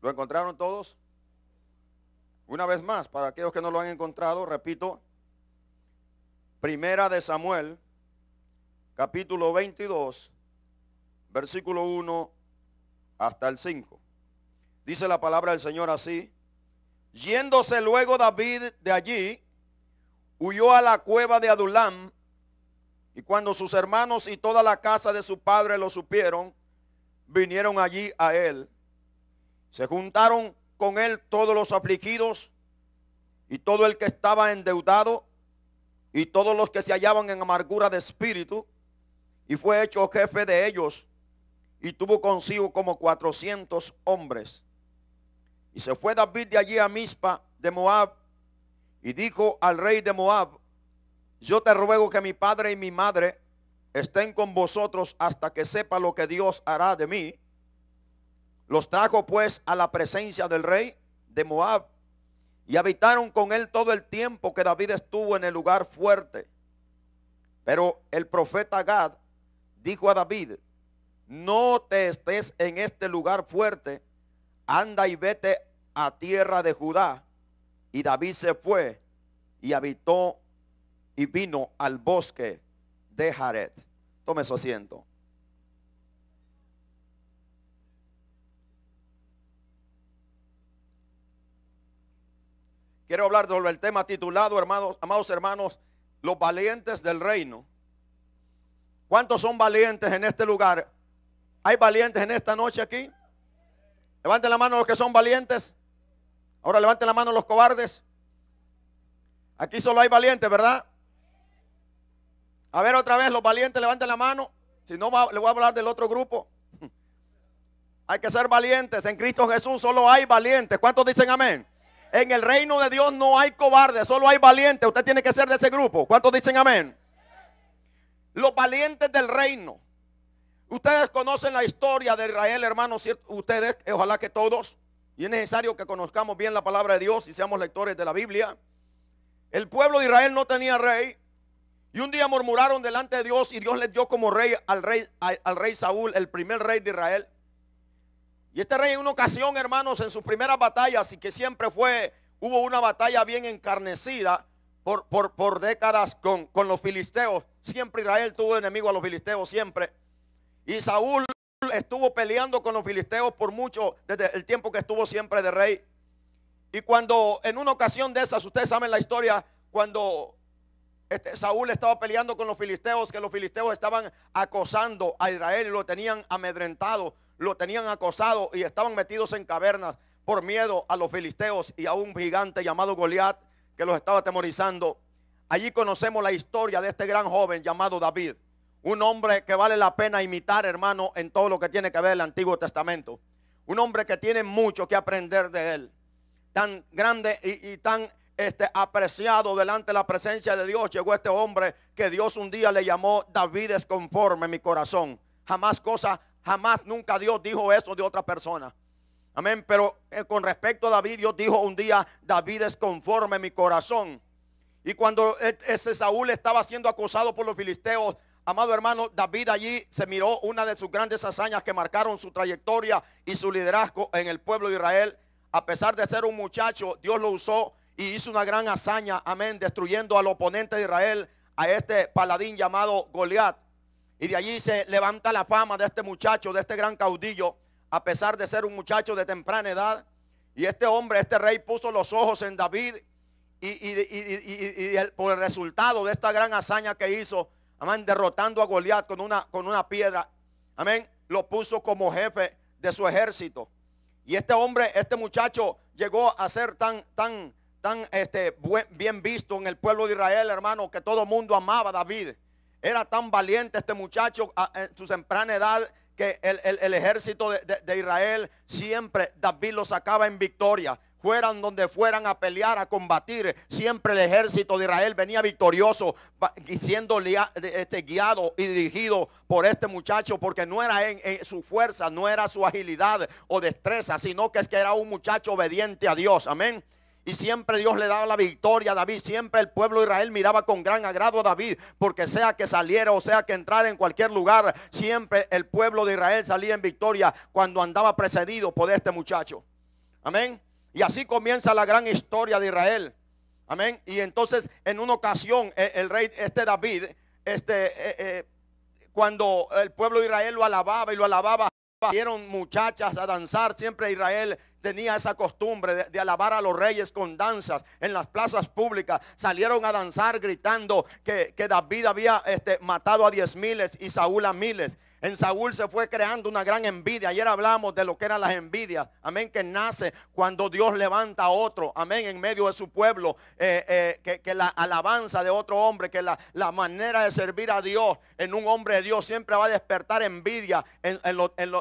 ¿Lo encontraron todos? Una vez más, para aquellos que no lo han encontrado, repito, Primera de Samuel, capítulo 22, versículo 1 hasta el 5. Dice la palabra del Señor así, yéndose luego David de allí, huyó a la cueva de Adulam y cuando sus hermanos y toda la casa de su padre lo supieron, vinieron allí a él. Se juntaron con él todos los afligidos y todo el que estaba endeudado y todos los que se hallaban en amargura de espíritu. Y fue hecho jefe de ellos y tuvo consigo como cuatrocientos hombres. Y se fue David de allí a Mispa de Moab y dijo al rey de Moab, yo te ruego que mi padre y mi madre estén con vosotros hasta que sepa lo que Dios hará de mí. Los trajo pues a la presencia del rey de Moab y habitaron con él todo el tiempo que David estuvo en el lugar fuerte. Pero el profeta Gad dijo a David, no te estés en este lugar fuerte, anda y vete a tierra de Judá. Y David se fue y habitó y vino al bosque de Jared. Tome su asiento. Quiero hablar sobre el tema titulado, hermanos, amados hermanos, los valientes del reino. ¿Cuántos son valientes en este lugar? ¿Hay valientes en esta noche aquí? Levanten la mano los que son valientes. Ahora levanten la mano los cobardes. Aquí solo hay valientes, ¿verdad? A ver otra vez, los valientes levanten la mano. Si no, le voy a hablar del otro grupo. Hay que ser valientes. En Cristo Jesús solo hay valientes. ¿Cuántos dicen amén? En el reino de Dios no hay cobardes, solo hay valientes. Usted tiene que ser de ese grupo. ¿Cuántos dicen amén? Los valientes del reino. Ustedes conocen la historia de Israel, hermanos. Ustedes, ojalá que todos. Y es necesario que conozcamos bien la palabra de Dios y seamos lectores de la Biblia. El pueblo de Israel no tenía rey. Y un día murmuraron delante de Dios y Dios les dio como rey al rey, al rey Saúl, el primer rey de Israel. Y este rey en una ocasión, hermanos, en sus primeras batallas, y que siempre fue, hubo una batalla bien encarnecida por, por, por décadas con, con los filisteos. Siempre Israel tuvo enemigo a los filisteos, siempre. Y Saúl estuvo peleando con los filisteos por mucho, desde el tiempo que estuvo siempre de rey. Y cuando en una ocasión de esas, ustedes saben la historia, cuando este, Saúl estaba peleando con los filisteos, que los filisteos estaban acosando a Israel lo tenían amedrentado, lo tenían acosado y estaban metidos en cavernas por miedo a los filisteos y a un gigante llamado Goliat que los estaba atemorizando. Allí conocemos la historia de este gran joven llamado David, un hombre que vale la pena imitar, hermano, en todo lo que tiene que ver el Antiguo Testamento. Un hombre que tiene mucho que aprender de él. Tan grande y, y tan este, apreciado delante de la presencia de Dios, llegó este hombre que Dios un día le llamó David es conforme mi corazón. Jamás cosa, jamás nunca Dios dijo eso de otra persona. Amén, pero eh, con respecto a David, Dios dijo un día, David es conforme mi corazón. Y cuando eh, ese Saúl estaba siendo acosado por los filisteos, amado hermano, David allí se miró una de sus grandes hazañas que marcaron su trayectoria y su liderazgo en el pueblo de Israel. A pesar de ser un muchacho, Dios lo usó y hizo una gran hazaña, amén, destruyendo al oponente de Israel, a este paladín llamado Goliat. Y de allí se levanta la fama de este muchacho, de este gran caudillo, a pesar de ser un muchacho de temprana edad. Y este hombre, este rey, puso los ojos en David y, por el resultado de esta gran hazaña que hizo, amén, derrotando a Goliat con una, con una piedra, amén, lo puso como jefe de su ejército. Y este hombre, este muchacho llegó a ser tan, tan, tan este, bien visto en el pueblo de Israel, hermano, que todo el mundo amaba a David. Era tan valiente este muchacho en su temprana edad que el, ejército de, Israel siempre David lo sacaba en victoria fueran donde fueran a pelear, a combatir, siempre el ejército de Israel venía victorioso, siendo este, guiado y dirigido por este muchacho, porque no era en, su fuerza, no era su agilidad o destreza, sino que es que era un muchacho obediente a Dios. Amén. Y siempre Dios le daba la victoria a David. Siempre el pueblo de Israel miraba con gran agrado a David. Porque sea que saliera o sea que entrara en cualquier lugar, siempre el pueblo de Israel salía en victoria cuando andaba precedido por este muchacho. Amén. Y así comienza la gran historia de Israel. Amén. Y entonces en una ocasión e, el, rey, este David, este, e, e, cuando el pueblo de Israel lo alababa y lo alababa, dieron muchachas a danzar. Siempre Israel tenía esa costumbre de, alabar a los reyes con danzas en las plazas públicas. Salieron a danzar gritando que, David había este, matado a diez miles y Saúl a miles. En Saúl se fue creando una gran envidia. Ayer hablamos de lo que eran las envidias. Amén, que nace cuando Dios levanta a otro. Amén, en medio de su pueblo. Eh, eh, que, la alabanza de otro hombre, que la, manera de servir a Dios en un hombre de Dios siempre va a despertar envidia. En,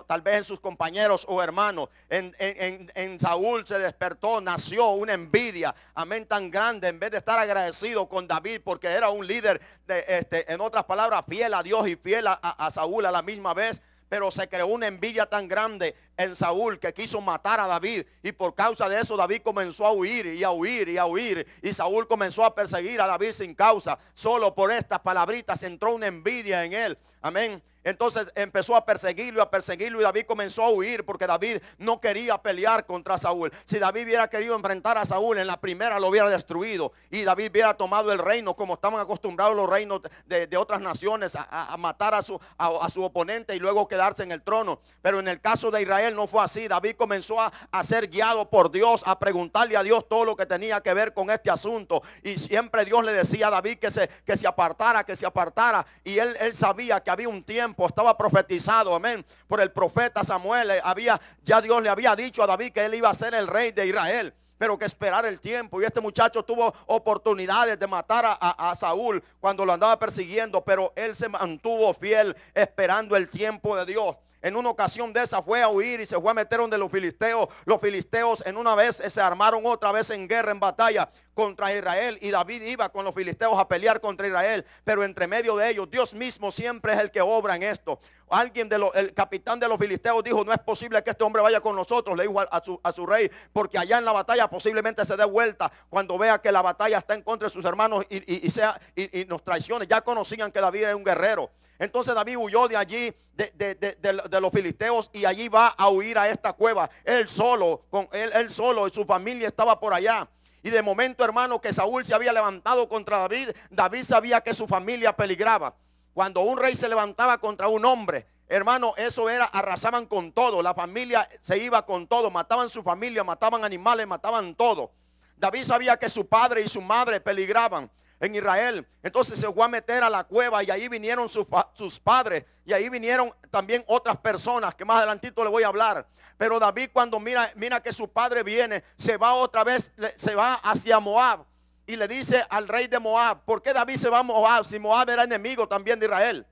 tal vez en sus compañeros o hermanos. en Saúl se despertó, nació una envidia. Amén, tan grande. En vez de estar agradecido con David porque era un líder, de, este, en otras palabras, fiel a Dios y fiel a Saúl, a la misma vez, pero se creó una envidia tan grande en Saúl que quiso matar a David y por causa de eso David comenzó a huir y a huir y a huir y Saúl comenzó a perseguir a David sin causa. Solo por estas palabritas entró una envidia en él. Amén. Entonces empezó a perseguirlo, a perseguirlo y David comenzó a huir porque David no quería pelear contra Saúl. Si David hubiera querido enfrentar a Saúl en la primera lo hubiera destruido y David hubiera tomado el reino como estaban acostumbrados los reinos de, otras naciones a, matar a su, a su oponente y luego quedarse en el trono. Pero en el caso de Israel no fue así. David comenzó a, ser guiado por Dios, a preguntarle a Dios todo lo que tenía que ver con este asunto. Y siempre Dios le decía a David que se, que se apartara, que se apartara. Y él, él sabía que había un tiempo, estaba profetizado, amén, por el profeta Samuel. Había, ya Dios le había dicho a David que él iba a ser el rey de Israel pero que esperar el tiempo. Y este muchacho tuvo oportunidades de matar a, Saúl cuando lo andaba persiguiendo, pero él se mantuvo fiel esperando el tiempo de Dios. En una ocasión de esa fue a huir y se fue a meter donde los filisteos. Los filisteos en una vez se armaron otra vez en guerra, en batalla contra Israel y David iba con los filisteos a pelear contra Israel, pero entre medio de ellos Dios mismo siempre es el que obra en esto. Alguien de los, el capitán de los filisteos dijo, no es posible que este hombre vaya con nosotros, le dijo a, su, rey, porque allá en la batalla posiblemente se dé vuelta cuando vea que la batalla está en contra de sus hermanos y, sea, y, nos traiciones Ya conocían que David es un guerrero. Entonces David huyó de allí, de, de, los filisteos, y allí va a huir a esta cueva. Él solo, con él, él solo y su familia estaba por allá. Y de momento, hermano, que Saúl se había levantado contra David, David sabía que su familia peligraba. Cuando un rey se levantaba contra un hombre, hermano, eso era, arrasaban con todo. La familia se iba con todo, mataban su familia, mataban animales, mataban todo. David sabía que su padre y su madre peligraban en Israel. Entonces se fue a meter a la cueva y ahí vinieron sus, padres y ahí vinieron también otras personas que más adelantito le voy a hablar. Pero David cuando mira, mira que su padre viene, se va otra vez, se va hacia Moab y le dice al rey de Moab, ¿por qué David se va a Moab si Moab era enemigo también de Israel?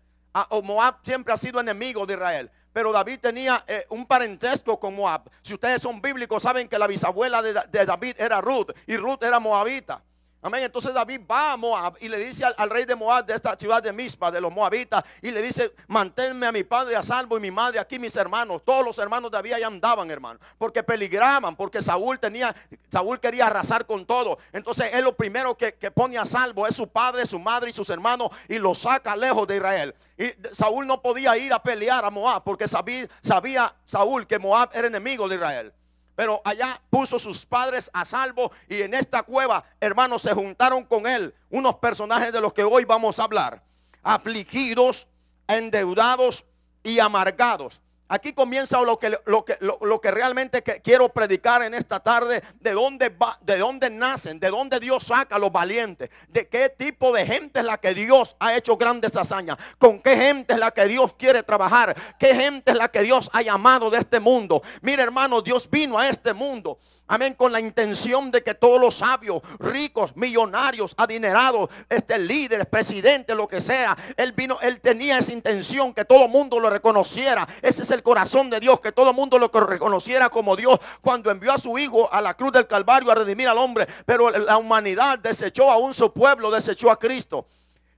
o Moab siempre ha sido enemigo de Israel. Pero David tenía eh, un parentesco con Moab. Si ustedes son bíblicos, saben que la bisabuela de David era Ruth y Ruth era moabita. Amén. Entonces David va a Moab y le dice al, rey de Moab de esta ciudad de Mispa, de los Moabitas, y le dice: Manténme a mi padre a salvo y mi madre aquí, mis hermanos. Todos los hermanos de David ya andaban, hermano, porque peligraban, porque Saúl tenía, Saúl quería arrasar con todo. Entonces él lo primero que, pone a salvo es su padre, su madre y sus hermanos y los saca lejos de Israel. Y Saúl no podía ir a pelear a Moab porque sabía Saúl que Moab era enemigo de Israel pero allá puso sus padres a salvo y en esta cueva, hermanos, se juntaron con él unos personajes de los que hoy vamos a hablar, afligidos, endeudados y amargados. Aquí comienza lo que, lo que, lo, que realmente quiero predicar en esta tarde, de dónde, de dónde nacen, de dónde Dios saca a los valientes, de qué tipo de gente es la que Dios ha hecho grandes hazañas, con qué gente es la que Dios quiere trabajar, qué gente es la que Dios ha llamado de este mundo. Mira hermano, Dios vino a este mundo Amén, con la intención de que todos los sabios, ricos, millonarios, adinerados, este líder, presidente, lo que sea, él vino, él tenía esa intención que todo el mundo lo reconociera. Ese es el corazón de Dios, que todo el mundo lo reconociera como Dios cuando envió a su hijo a la cruz del Calvario a redimir al hombre. Pero la humanidad desechó aún su pueblo, desechó a Cristo.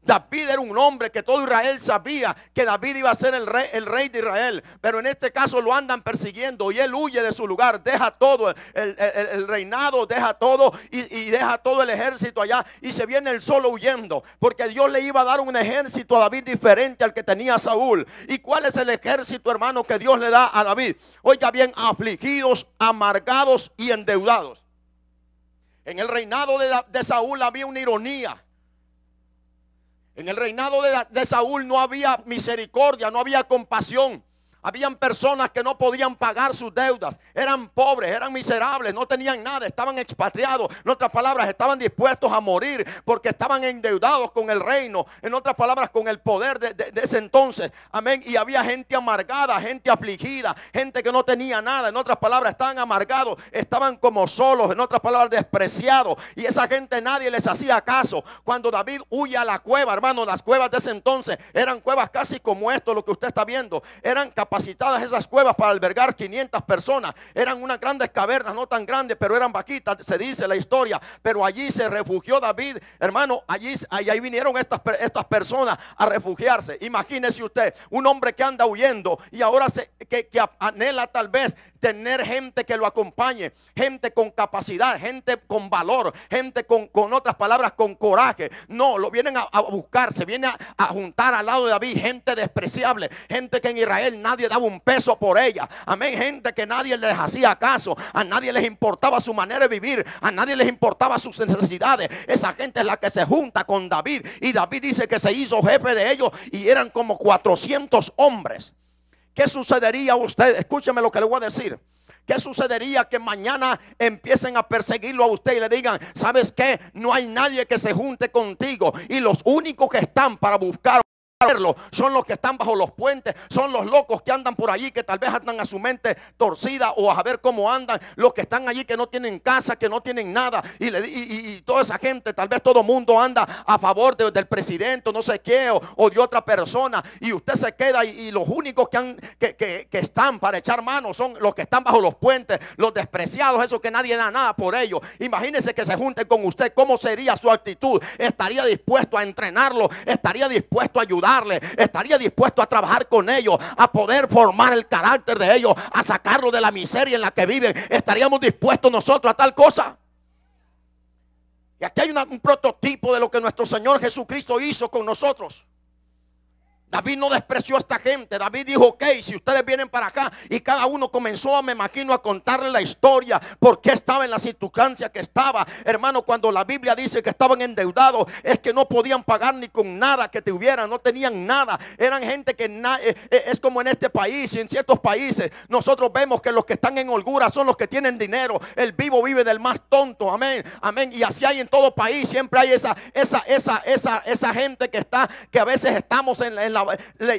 David era un hombre que todo Israel sabía que David iba a ser el rey, el rey de Israel. Pero en este caso lo andan persiguiendo y él huye de su lugar, deja todo, el, reinado, deja todo y, deja todo el ejército allá y se viene el solo huyendo. Porque Dios le iba a dar un ejército a David diferente al que tenía Saúl. ¿Y cuál es el ejército, hermano, que Dios le da a David? Oiga bien, afligidos, amargados y endeudados. En el reinado de Saúl había una ironía en el reinado de, Saúl no había misericordia, no había compasión. Habían personas que no podían pagar sus deudas. Eran pobres, eran miserables, no tenían nada, estaban expatriados. En otras palabras, estaban dispuestos a morir porque estaban endeudados con el reino. En otras palabras, con el poder de, ese entonces. Amén. Y había gente amargada, gente afligida, gente que no tenía nada. En otras palabras, estaban amargados, estaban como solos. En otras palabras, despreciados. Y esa gente nadie les hacía caso. Cuando David huye a la cueva, hermano, las cuevas de ese entonces eran cuevas casi como esto, lo que usted está viendo. Eran capaces citadas esas cuevas para albergar 500 personas. Eran unas grandes cavernas, no tan grandes, pero eran vaquitas, se dice la historia. Pero allí se refugió David, hermano, allí, allí vinieron estas, estas personas a refugiarse. Imagínese usted, un hombre que anda huyendo y ahora se, que, anhela tal vez tener gente que lo acompañe, gente con capacidad, gente con valor, gente con, otras palabras, con coraje. No, lo vienen a, buscar, se viene a juntar al lado de David gente despreciable, gente que en Israel nadie daba un peso por ella. Amén, gente que nadie les hacía caso, a nadie les importaba su manera de vivir, a nadie les importaba sus necesidades. Esa gente es la que se junta con David y David dice que se hizo jefe de ellos y eran como 400 hombres. ¿Qué sucedería a usted? Escúcheme lo que le voy a decir. ¿Qué sucedería que mañana empiecen a perseguirlo a usted y le digan, ¿sabes qué? No hay nadie que se junte contigo. Y los únicos que están para buscar son los que están bajo los puentes, son los locos que andan por allí, que tal vez andan a su mente torcida o a ver cómo andan, los que están allí que no tienen casa, que no tienen nada, y, toda esa gente, tal vez todo mundo anda a favor del presidente no sé qué, o, de otra persona, y usted se queda y, los únicos que, están para echar mano son los que están bajo los puentes, los despreciados, esos que nadie da nada por ellos. Imagínense que se junten con usted, ¿cómo sería su actitud? ¿Estaría dispuesto a entrenarlo? ¿Estaría dispuesto a ayudar? estaría dispuesto a trabajar con ellos, a poder formar el carácter de ellos, a sacarlo de la miseria en la que viven. Estaríamos dispuestos nosotros a tal cosa. Y aquí hay un prototipo de lo que nuestro Señor Jesucristo hizo con nosotros. David no despreció a esta gente. David dijo, ok, si ustedes vienen para acá. Y cada uno comenzó, a me maquino a contarle la historia. Por qué estaba en la circunstancia que estaba. Hermano, cuando la Biblia dice que estaban endeudados, es que no podían pagar ni con nada que te tuvieran. No tenían nada. Eran gente que eh, eh, es como en este país y en ciertos países. Nosotros vemos que los que están en holgura son los que tienen dinero. El vivo vive del más tonto. Amén. Amén. Y así hay en todo país. Siempre hay esa, esa, esa, esa, esa gente que está, que a veces estamos en la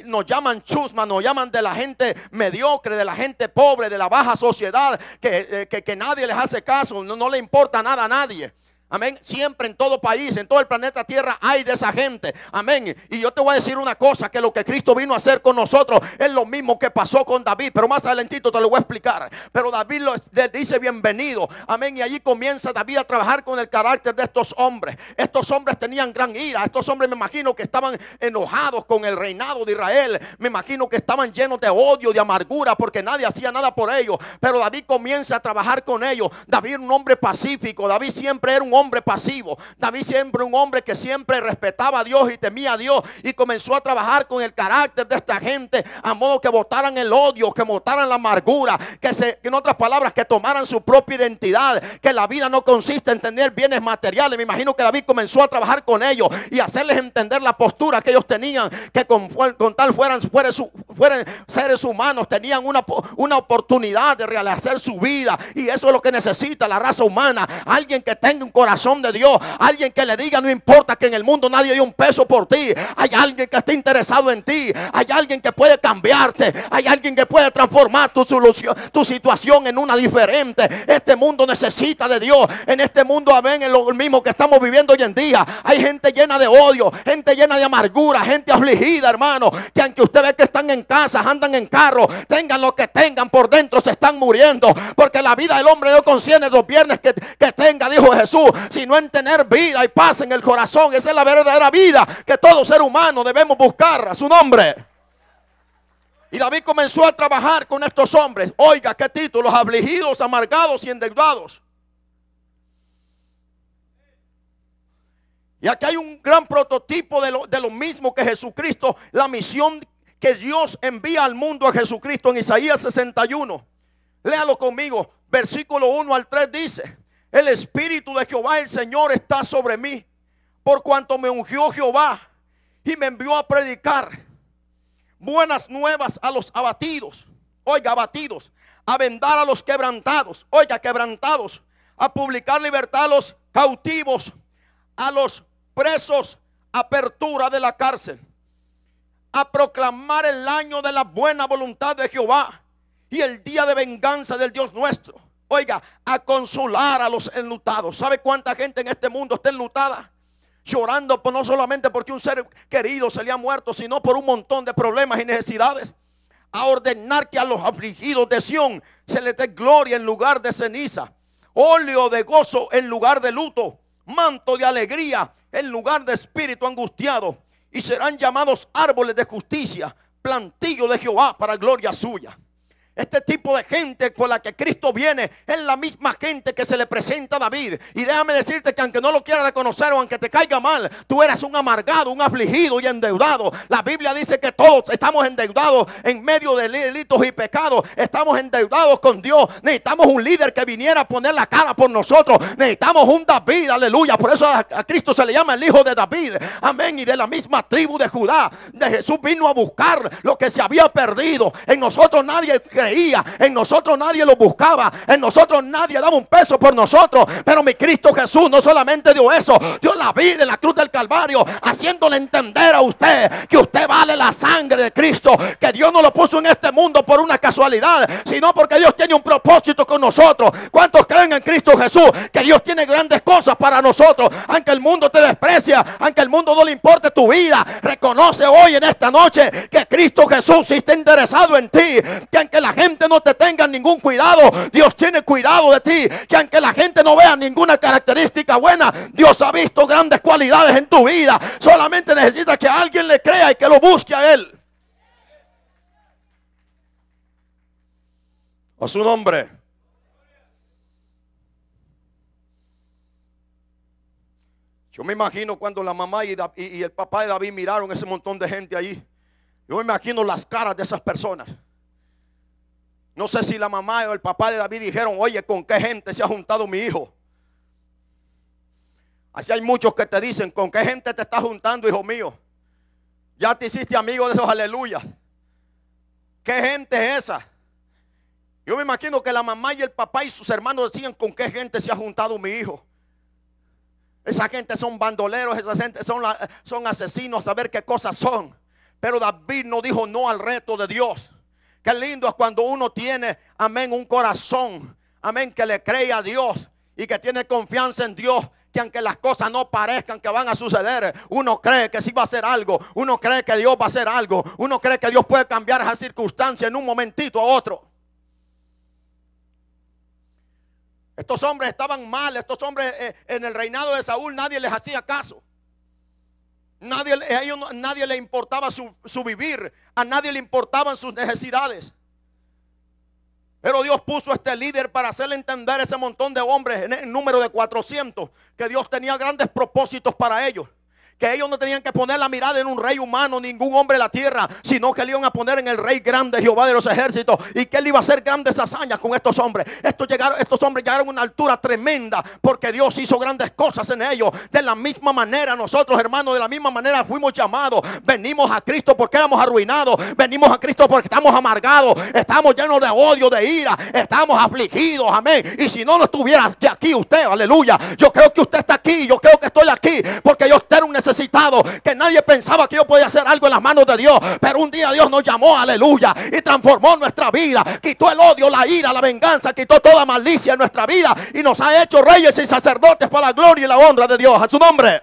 nos llaman chusma, nos llaman de la gente mediocre, de la gente pobre, de la baja sociedad, que, eh, que, nadie les hace caso, no, no le importa nada a nadie. Amén. Siempre en todo país, en todo el planeta Tierra hay de esa gente. Amén. Y yo te voy a decir una cosa, que lo que Cristo vino a hacer con nosotros es lo mismo que pasó con David. Pero más adelantito te lo voy a explicar. Pero David lo, le dice bienvenido. Amén. Y allí comienza David a trabajar con el carácter de estos hombres. Estos hombres tenían gran ira. Estos hombres me imagino que estaban enojados con el reinado de Israel. Me imagino que estaban llenos de odio, de amargura, porque nadie hacía nada por ellos. Pero David comienza a trabajar con ellos. David un hombre pacífico. David siempre era un hombre hombre pasivo. David siempre un hombre que siempre respetaba a Dios y temía a Dios y comenzó a trabajar con el carácter de esta gente a modo que votaran el odio, que votaran la amargura, que se, en otras palabras, que tomaran su propia identidad, que la vida no consiste en tener bienes materiales. Me imagino que David comenzó a trabajar con ellos y hacerles entender la postura que ellos tenían, que con, con tal fueran, seres humanos, tenían una, una oportunidad de realizar su vida y eso es lo que necesita la raza humana, alguien que tenga un corazón corazón de Dios. Alguien que le diga, no importa que en el mundo nadie dé un peso por ti. Hay alguien que esté interesado en ti. Hay alguien que puede cambiarte. Hay alguien que puede transformar tu solución, tu situación en una diferente. Este mundo necesita de Dios. En este mundo, amén, en lo mismo que estamos viviendo hoy en día. Hay gente llena de odio, gente llena de amargura, gente afligida, hermano. Que aunque usted que están en casa, andan en carro, tengan lo que tengan por dentro, se están muriendo. Porque la vida del hombre no concierne los viernes que tenga, dijo Jesús sino en tener vida y paz en el corazón. Esa es la verdadera vida que todo ser humano debemos buscar a su nombre. Y David comenzó a trabajar con estos hombres. Oiga, qué títulos, afligidos, amargados y endeudados. Y aquí hay un gran prototipo de lo, de lo, mismo que Jesucristo, la misión que Dios envía al mundo a Jesucristo en Isaías 61. Léalo conmigo, versículo 1 al 3 dice, el Espíritu de Jehová, el Señor, está sobre mí, por cuanto me ungió Jehová y me envió a predicar buenas nuevas a los abatidos. Oiga, abatidos. A vendar a los quebrantados. Oiga, quebrantados. A publicar libertad a los cautivos. A los presos. Apertura de la cárcel. A proclamar el año de la buena voluntad de Jehová. Y el día de venganza del Dios nuestro Oiga, a consolar a los enlutados. ¿Sabe cuánta gente en este mundo está enlutada? Llorando no solamente porque un ser querido se le ha muerto, sino por un montón de problemas y necesidades. A ordenar que a los afligidos de Sión se les dé gloria en lugar de ceniza, óleo de gozo en lugar de luto, manto de alegría en lugar de espíritu angustiado. Y serán llamados árboles de justicia, plantillo de Jehová para gloria suya. Este tipo de gente con la que Cristo viene es la misma gente que se le presenta a David. Y déjame decirte que aunque no lo quieras reconocer o aunque te caiga mal, tú eres un amargado, un afligido y endeudado. La Biblia dice que todos estamos endeudados en medio de delitos y pecados. Estamos endeudados con Dios. Necesitamos un líder que viniera a poner la cara por nosotros. Necesitamos un David, aleluya. Por eso a, Cristo se le llama el hijo de David. Amén. Y de la misma tribu de Judá. De Jesús vino a buscar lo que se había perdido. En nosotros nadie creyó en nosotros nadie lo buscaba, en nosotros nadie daba un peso por nosotros, pero mi Cristo Jesús no solamente dio eso, dio la vida en la cruz del Calvario, haciéndole entender a usted que usted vale la sangre de Cristo, que Dios no lo puso en este mundo por una casualidad, sino porque Dios tiene un propósito con nosotros. ¿Cuántos creen en Cristo Jesús? Que Dios tiene grandes cosas para nosotros, aunque el mundo te desprecia, aunque el mundo no le importe tu vida, reconoce hoy en esta noche que Cristo Jesús está interesado en ti, que aunque la la gente no te tenga ningún cuidado, Dios tiene cuidado de ti. Que aunque la gente no vea ninguna característica buena, Dios ha visto grandes cualidades en tu vida. Solamente necesitas que alguien le crea y que lo busque a Él. A su nombre. Yo me imagino cuando la mamá y, y, y el papá de David miraron ese montón de gente ahí. Yo me imagino las caras de esas personas. No sé si la mamá o el papá de David dijeron, oye, ¿con qué gente se ha juntado mi hijo? Así hay muchos que te dicen, ¿con qué gente te estás juntando, hijo mío? Ya te hiciste amigo de esos aleluyas. ¿Qué gente es esa? Yo me imagino que la mamá y el papá y sus hermanos decían, ¿con qué gente se ha juntado mi hijo? Esa gente son bandoleros, esa gente son, son asesinos, a saber qué cosas son. Pero David no dijo no al reto de Dios. Qué lindo es cuando uno tiene, amén, un corazón, amén, que le cree a Dios y que tiene confianza en Dios. Que aunque las cosas no parezcan que van a suceder, uno cree que sí va a hacer algo, uno cree que Dios va a hacer algo, uno cree que Dios puede cambiar esas circunstancias en un momentito a otro. Estos hombres estaban mal, estos hombres eh, en el reinado de Saúl nadie les hacía caso. Nadie, nadie le importaba su, vivir, a nadie le importaban sus necesidades. Pero Dios puso a este líder para hacerle entender a ese montón de hombres en el número de 400 que Dios tenía grandes propósitos para ellos que ellos no tenían que poner la mirada en un rey humano, ningún hombre de la tierra, sino que le iban a poner en el rey grande, Jehová de los ejércitos, y que él iba a hacer grandes hazañas con estos hombres. Estos, llegaron, estos hombres llegaron a una altura tremenda porque Dios hizo grandes cosas en ellos. De la misma manera, nosotros hermanos, de la misma manera fuimos llamados. Venimos a Cristo porque éramos arruinados. Venimos a Cristo porque estamos amargados. Estamos llenos de odio, de ira. Estamos afligidos. Amén. Y si no, no estuviera aquí usted, aleluya. Yo creo que usted está aquí. Yo creo que estoy aquí porque yo espero un necesitado, que nadie pensaba que yo podía hacer algo en las manos de Dios. Pero un día Dios nos llamó, aleluya, y transformó nuestra vida. Quitó el odio, la ira, la venganza, quitó toda malicia en nuestra vida y nos ha hecho reyes y sacerdotes para la gloria y la honra de Dios. A su nombre.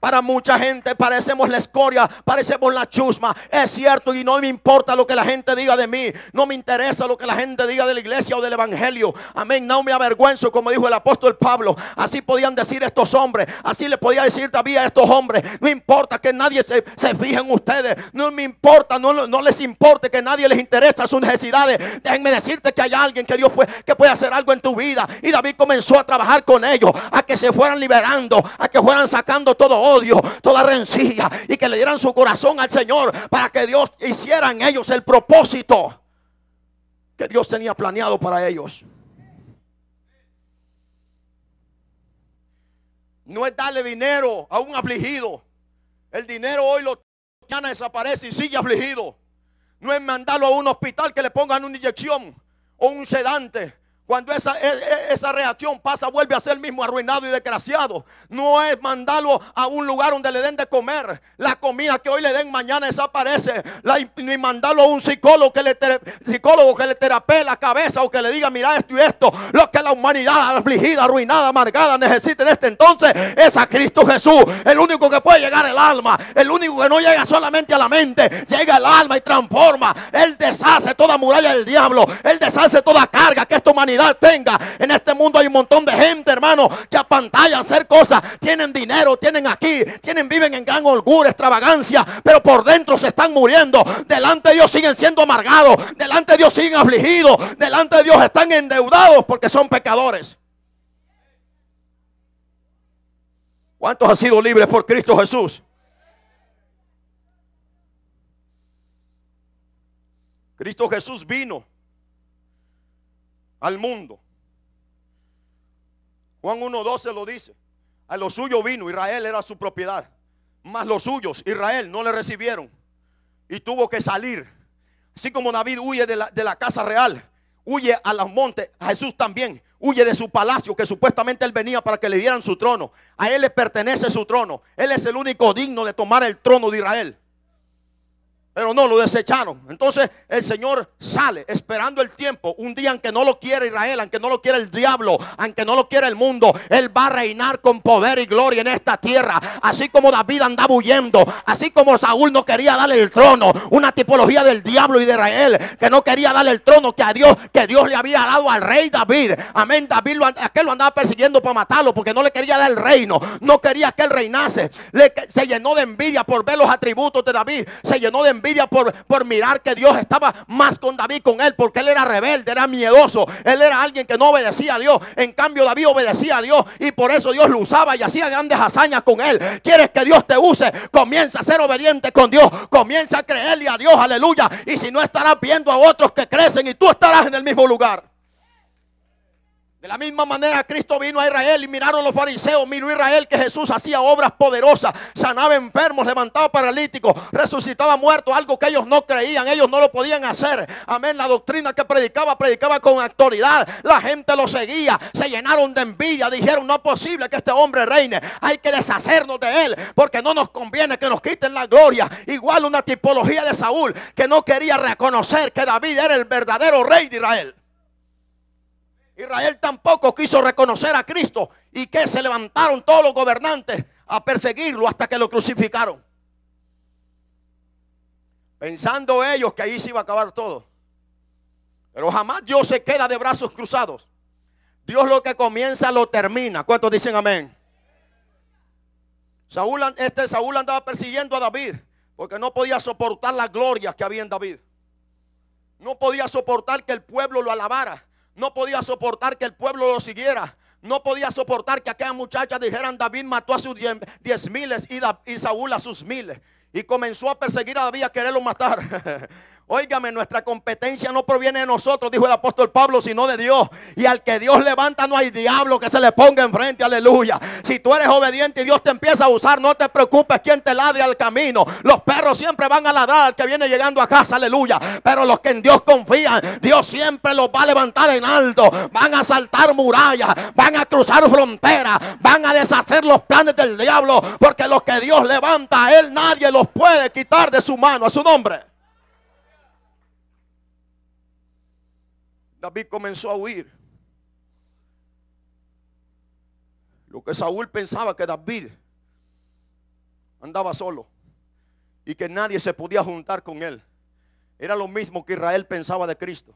Para mucha gente parecemos la escoria, parecemos la chusma. Es cierto y no me importa lo que la gente diga de mí. No me interesa lo que la gente diga de la iglesia o del evangelio. Amén. No me avergüenzo como dijo el apóstol Pablo. Así podían decir estos hombres. Así le podía decir David a estos hombres. No importa que nadie se, se fije en ustedes. No me importa, no, no les importe que nadie les interesa sus necesidades. Déjenme decirte que hay alguien que Dios fue que puede hacer algo en tu vida. Y David comenzó a trabajar con ellos. A que se fueran liberando. A que fueran sacando todo odio, toda rencilla y que le dieran su corazón al Señor para que Dios hiciera en ellos el propósito que Dios tenía planeado para ellos. No es darle dinero a un afligido. El dinero hoy lo desaparece y sigue afligido. No es mandarlo a un hospital que le pongan una inyección o un sedante. Cuando esa, e, e, esa reacción pasa, vuelve a ser el mismo arruinado y desgraciado. No es mandarlo a un lugar donde le den de comer. La comida que hoy le den mañana desaparece. ni mandarlo a un psicólogo que le, psicólogo que le terapee la cabeza o que le diga, mira esto y esto. Lo que la humanidad afligida, arruinada, amargada necesita en este entonces es a Cristo Jesús. El único que puede llegar el alma. El único que no llega solamente a la mente. Llega el alma y transforma. Él deshace toda muralla del diablo. Él deshace toda carga que esta humanidad tenga. En este mundo hay un montón de gente, hermano, que a pantalla hacer cosas. Tienen dinero, tienen aquí, tienen, viven en gran holgura, extravagancia, pero por dentro se están muriendo. Delante de Dios siguen siendo amargados, delante de Dios siguen afligidos, delante de Dios están endeudados porque son pecadores. ¿Cuántos han sido libres por Cristo Jesús? Cristo Jesús vino al mundo. Juan 1.12 lo dice. A lo suyo vino, Israel era su propiedad. Mas los suyos, Israel, no le recibieron. Y tuvo que salir. Así como David huye de la, de la casa real, huye a los montes, a Jesús también huye de su palacio que supuestamente él venía para que le dieran su trono. A él le pertenece su trono. Él es el único digno de tomar el trono de Israel. Pero no, lo desecharon. Entonces el Señor sale esperando el tiempo. Un día, que no lo quiera Israel, aunque no lo quiera el diablo, aunque no lo quiera el mundo, Él va a reinar con poder y gloria en esta tierra. Así como David andaba huyendo, así como Saúl no quería darle el trono. Una tipología del diablo y de Israel que no quería darle el trono que a Dios, que Dios le había dado al rey David. Amén. David aquel lo andaba persiguiendo para matarlo porque no le quería dar el reino. No quería que él reinase. se llenó de envidia por ver los atributos de David. Se llenó de envidia por, por mirar que Dios estaba más con David, con él, porque él era rebelde, era miedoso, él era alguien que no obedecía a Dios. En cambio, David obedecía a Dios y por eso Dios lo usaba y hacía grandes hazañas con él. ¿Quieres que Dios te use? Comienza a ser obediente con Dios, comienza a creerle a Dios, aleluya. Y si no estarás viendo a otros que crecen y tú estarás en el mismo lugar. De la misma manera Cristo vino a Israel y miraron los fariseos, miró Israel que Jesús hacía obras poderosas, sanaba enfermos, levantaba paralíticos, resucitaba muertos, algo que ellos no creían, ellos no lo podían hacer. Amén, la doctrina que predicaba, predicaba con autoridad, la gente lo seguía, se llenaron de envidia, dijeron no es posible que este hombre reine, hay que deshacernos de él porque no nos conviene que nos quiten la gloria. Igual una tipología de Saúl que no quería reconocer que David era el verdadero rey de Israel. Israel tampoco quiso reconocer a Cristo y que se levantaron todos los gobernantes a perseguirlo hasta que lo crucificaron. Pensando ellos que ahí se iba a acabar todo. Pero jamás Dios se queda de brazos cruzados. Dios lo que comienza lo termina. ¿Cuántos dicen amén? Saúl, este Saúl andaba persiguiendo a David porque no podía soportar las glorias que había en David. No podía soportar que el pueblo lo alabara. No podía soportar que el pueblo lo siguiera. No podía soportar que aquella muchacha dijeran, David mató a sus diez, miles y, y Saúl a sus miles. Y comenzó a perseguir a David a quererlo matar. Óigame, nuestra competencia no proviene de nosotros, dijo el apóstol Pablo, sino de Dios. Y al que Dios levanta no hay diablo que se le ponga enfrente, aleluya. Si tú eres obediente y Dios te empieza a usar, no te preocupes quién te ladre al camino. Los perros siempre van a ladrar al que viene llegando a casa, aleluya. Pero los que en Dios confían, Dios siempre los va a levantar en alto. Van a saltar murallas, van a cruzar fronteras, van a deshacer los planes del diablo. Porque los que Dios levanta, a Él nadie los puede quitar de su mano, a su nombre. David comenzó a huir. Lo que Saúl pensaba que David andaba solo y que nadie se podía juntar con él. Era lo mismo que Israel pensaba de Cristo.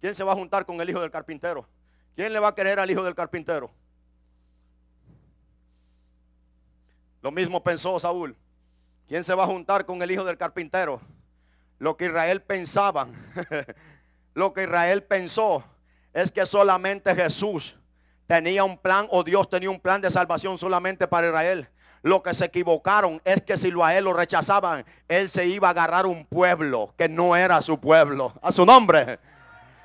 ¿Quién se va a juntar con el hijo del carpintero? ¿Quién le va a querer al hijo del carpintero? Lo mismo pensó Saúl. ¿Quién se va a juntar con el hijo del carpintero? Lo que Israel pensaban Lo que Israel pensó es que solamente Jesús tenía un plan o Dios tenía un plan de salvación solamente para Israel. Lo que se equivocaron es que si a él lo rechazaban, él se iba a agarrar un pueblo que no era su pueblo. A su nombre.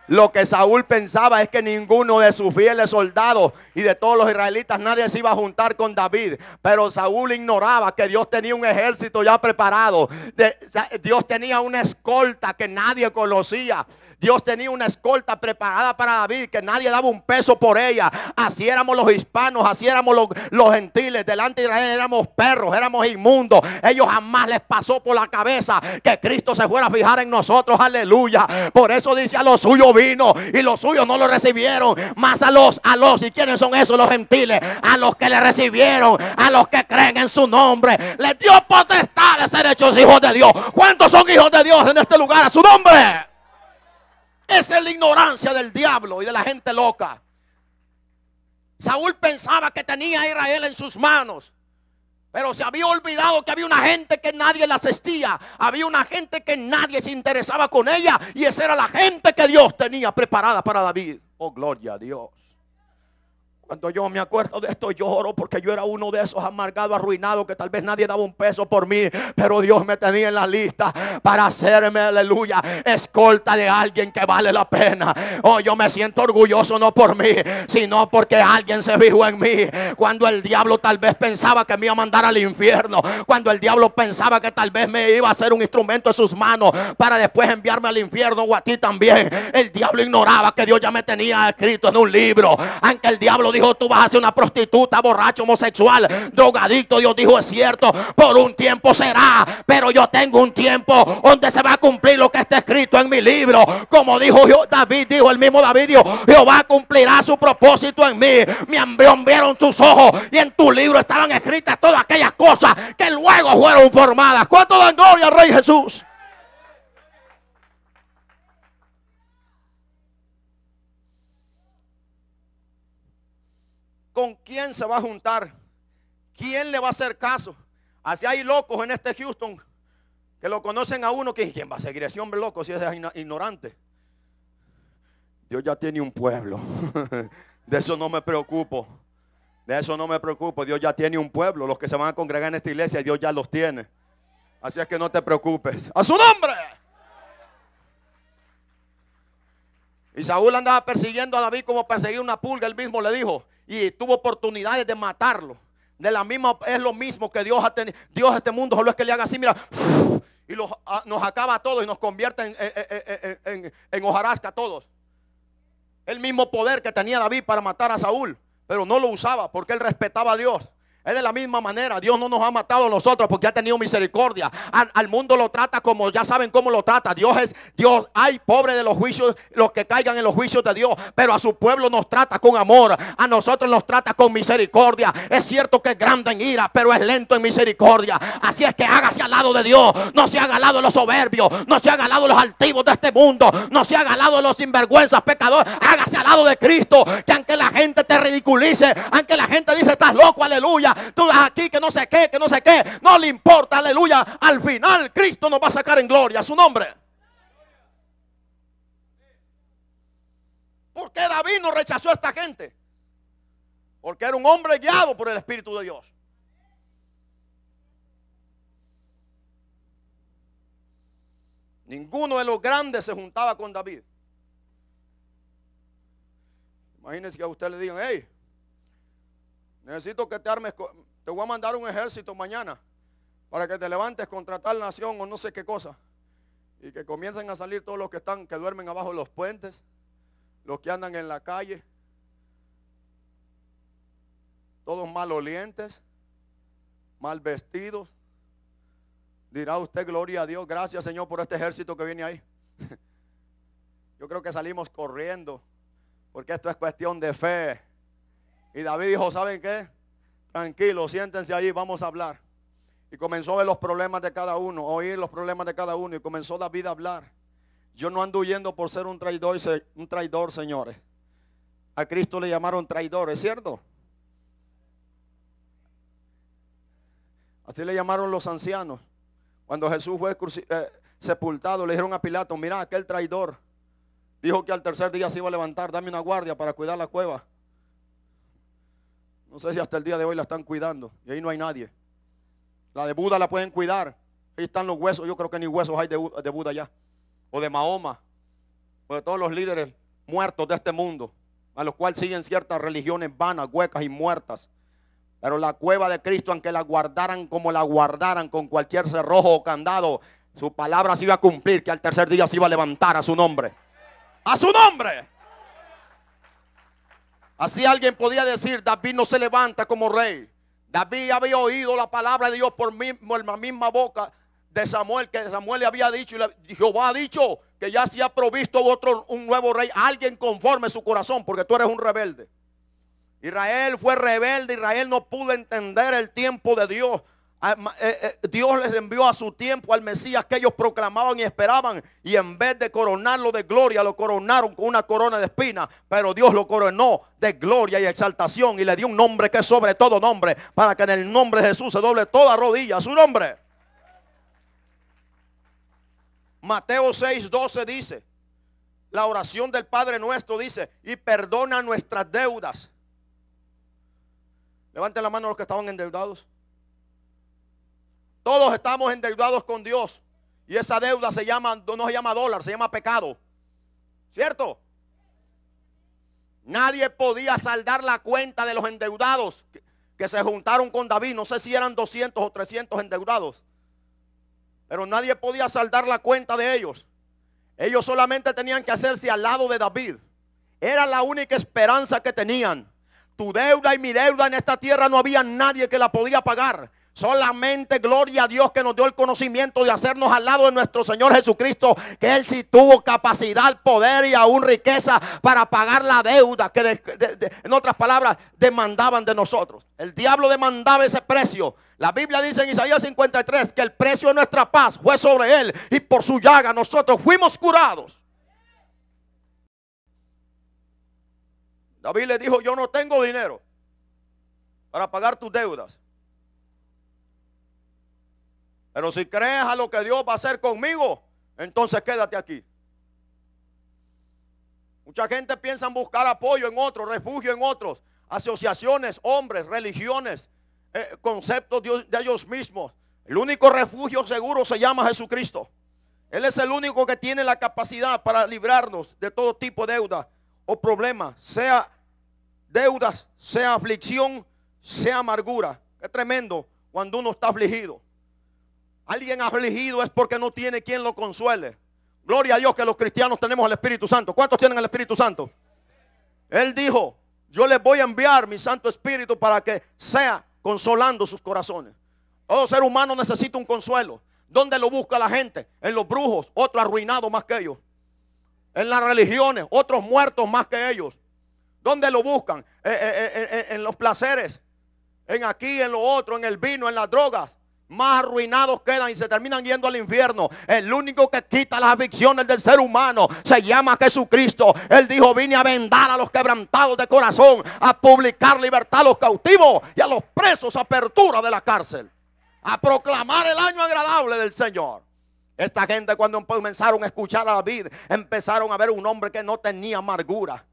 Lo que Saúl pensaba es que ninguno de sus fieles soldados y de todos los israelitas nadie se iba a juntar con David. Pero Saúl ignoraba que Dios tenía un ejército ya preparado. Dios tenía una escolta que nadie conocía. Dios tenía una escolta preparada para David que nadie daba un peso por ella. Así éramos los hispanos, así éramos los, gentiles. Delante de Israel éramos perros, éramos inmundos. Ellos jamás les pasó por la cabeza que Cristo se fuera a fijar en nosotros. Aleluya. Por eso dice a los suyos y los suyos no lo recibieron. Más a los, a los, ¿y quiénes son esos los gentiles? A los que le recibieron, a los que creen en su nombre. Les dio potestad de ser hechos hijos de Dios. ¿Cuántos son hijos de Dios en este lugar? A su nombre. Esa es la ignorancia del diablo y de la gente loca. Saúl pensaba que tenía a Israel en sus manos. Pero se había olvidado que había una gente que nadie la asistía. Había una gente que nadie se interesaba con ella. Y esa era la gente que Dios tenía preparada para David. Oh, gloria a Dios. Cuando yo me acuerdo de esto lloro porque yo era uno de esos amargados, arruinados que tal vez nadie daba un peso por mí, pero Dios me tenía en la lista para hacerme, aleluya, escolta de alguien que vale la pena. Oh, yo me siento orgulloso no por mí, sino porque alguien se fijó en mí. Cuando el diablo tal vez pensaba que me iba a mandar al infierno, cuando el diablo pensaba que tal vez me iba a hacer un instrumento en sus manos para después enviarme al infierno o a ti también, el diablo ignoraba que Dios ya me tenía escrito en un libro, aunque el diablo dijo, tú vas a ser una prostituta, borracho, homosexual, drogadicto. Dios dijo, es cierto, por un tiempo será, pero yo tengo un tiempo donde se va a cumplir lo que está escrito en mi libro. Como dijo David, dijo el mismo David, dijo, Jehová cumplirá su propósito en mí. mi Me vieron sus ojos y en tu libro estaban escritas todas aquellas cosas que luego fueron formadas. ¿Cuánto dan gloria al Rey Jesús? con quién se va a juntar, quién le va a hacer caso. Así hay locos en este Houston que lo conocen a uno que quién va a seguir ese hombre loco si es ignorante. Dios ya tiene un pueblo. De eso no me preocupo. De eso no me preocupo. Dios ya tiene un pueblo. Los que se van a congregar en esta iglesia, Dios ya los tiene. Así es que no te preocupes. A su nombre. Y Saúl andaba persiguiendo a David como perseguir una pulga, él mismo le dijo. Y tuvo oportunidades de matarlo. De la misma, es lo mismo que Dios ha tenido. Dios este mundo solo es que le haga así, mira. Y nos acaba a todos y nos convierte en, en, hojarasca a todos. El mismo poder que tenía David para matar a Saúl, pero no lo usaba porque él respetaba a Dios. Es de la misma manera, Dios no nos ha matado a nosotros porque ha tenido misericordia. Al, mundo lo trata como ya saben cómo lo trata. Dios es Dios, hay pobre de los juicios, los que caigan en los juicios de Dios. Pero a su pueblo nos trata con amor, a nosotros nos trata con misericordia. Es cierto que es grande en ira, pero es lento en misericordia. Así es que hágase al lado de Dios, no se haga al lado de los soberbios, no se haga al lado de los altivos de este mundo, no se haga al lado de los sinvergüenzas, pecadores. Hágase al lado de Cristo, que aunque la gente te ridiculice, aunque la gente dice estás loco, aleluya. Tú aquí que no sé qué, que no sé qué. No le importa, aleluya. Al final Cristo nos va a sacar en gloria su nombre. ¿Por qué David no rechazó a esta gente? Porque era un hombre guiado por el Espíritu de Dios. Ninguno de los grandes se juntaba con David. Imagínense que a usted le digan, hey, Necesito que te armes, te voy a mandar un ejército mañana para que te levantes contra tal nación o no sé qué cosa. Y que comiencen a salir todos los que están, que duermen abajo de los puentes, los que andan en la calle, todos malolientes, mal vestidos. Dirá usted, gloria a Dios, gracias Señor por este ejército que viene ahí. Yo creo que salimos corriendo, porque esto es cuestión de fe. Y David dijo, ¿saben qué? Tranquilo, siéntense allí, vamos a hablar. Y comenzó a ver los problemas de cada uno, oír los problemas de cada uno. Y comenzó David a hablar. Yo no ando huyendo por ser un traidor, un traidor, señores. A Cristo le llamaron traidor, ¿es cierto? Así le llamaron los ancianos. Cuando Jesús fue eh, sepultado, le dijeron a Pilato, mira aquel traidor. Dijo que al tercer día se iba a levantar, dame una guardia para cuidar la cueva. No sé si hasta el día de hoy la están cuidando. Y ahí no hay nadie. La de Buda la pueden cuidar. Ahí están los huesos. Yo creo que ni huesos hay de, Buda ya. O de Mahoma. O de todos los líderes muertos de este mundo. A los cuales siguen ciertas religiones vanas, huecas y muertas. Pero la cueva de Cristo, aunque la guardaran como la guardaran con cualquier cerrojo o candado, su palabra se iba a cumplir, que al tercer día se iba a levantar a su nombre. A su nombre. Así alguien podía decir, David no se levanta como rey. David había oído la palabra de Dios por, la misma boca de Samuel, que Samuel le había dicho, y Jehová ha dicho que ya se ha provisto otro, un nuevo rey, alguien conforme su corazón, porque tú eres un rebelde. Israel fue rebelde, Israel no pudo entender el tiempo de Dios. Ah, eh, eh, Dios les envió a su tiempo al Mesías que ellos proclamaban y esperaban. Y en vez de coronarlo de gloria, lo coronaron con una corona de espina Pero Dios lo coronó de gloria y exaltación y le dio un nombre que es sobre todo nombre. Para que en el nombre de Jesús se doble toda rodilla su nombre. Mateo 6, 12 dice, la oración del Padre nuestro dice, y perdona nuestras deudas. Levanten la mano los que estaban endeudados. Todos estamos endeudados con Dios. Y esa deuda se llama, no se llama dólar, se llama pecado. ¿Cierto? Nadie podía saldar la cuenta de los endeudados que, se juntaron con David. No sé si eran 200 o 300 endeudados. Pero nadie podía saldar la cuenta de ellos. Ellos solamente tenían que hacerse al lado de David. Era la única esperanza que tenían. Tu deuda y mi deuda en esta tierra no había nadie que la podía pagar. Solamente gloria a Dios que nos dio el conocimiento de hacernos al lado de nuestro Señor Jesucristo, que Él sí tuvo capacidad, poder y aún riqueza para pagar la deuda que, en otras palabras, demandaban de nosotros. El diablo demandaba ese precio. La Biblia dice en Isaías 53 que el precio de nuestra paz fue sobre Él y por su llaga nosotros fuimos curados. David le dijo, yo no tengo dinero para pagar tus deudas. Pero si crees a lo que Dios va a hacer conmigo, entonces quédate aquí. Mucha gente piensa en buscar apoyo en otros, refugio en otros, asociaciones, hombres, religiones, eh, conceptos de, de ellos mismos. El único refugio seguro se llama Jesucristo. Él es el único que tiene la capacidad para librarnos de todo tipo de deuda o problema, sea deudas, sea aflicción, sea amargura. Es tremendo cuando uno está afligido. Alguien afligido es porque no tiene quien lo consuele. Gloria a Dios que los cristianos tenemos el Espíritu Santo. ¿Cuántos tienen el Espíritu Santo? Él dijo, yo les voy a enviar mi Santo Espíritu para que sea consolando sus corazones. Todo ser humano necesita un consuelo. ¿Dónde lo busca la gente? En los brujos, otro arruinado más que ellos. En las religiones, otros muertos más que ellos. ¿Dónde lo buscan? Eh, eh, eh, en los placeres, en aquí, en lo otro, en el vino, en las drogas más arruinados quedan y se terminan yendo al infierno. El único que quita las aficiones del ser humano se llama Jesucristo. Él dijo, vine a vendar a los quebrantados de corazón, a publicar libertad a los cautivos y a los presos apertura de la cárcel, a proclamar el año agradable del Señor. Esta gente cuando comenzaron a escuchar a David, empezaron a ver un hombre que no tenía amargura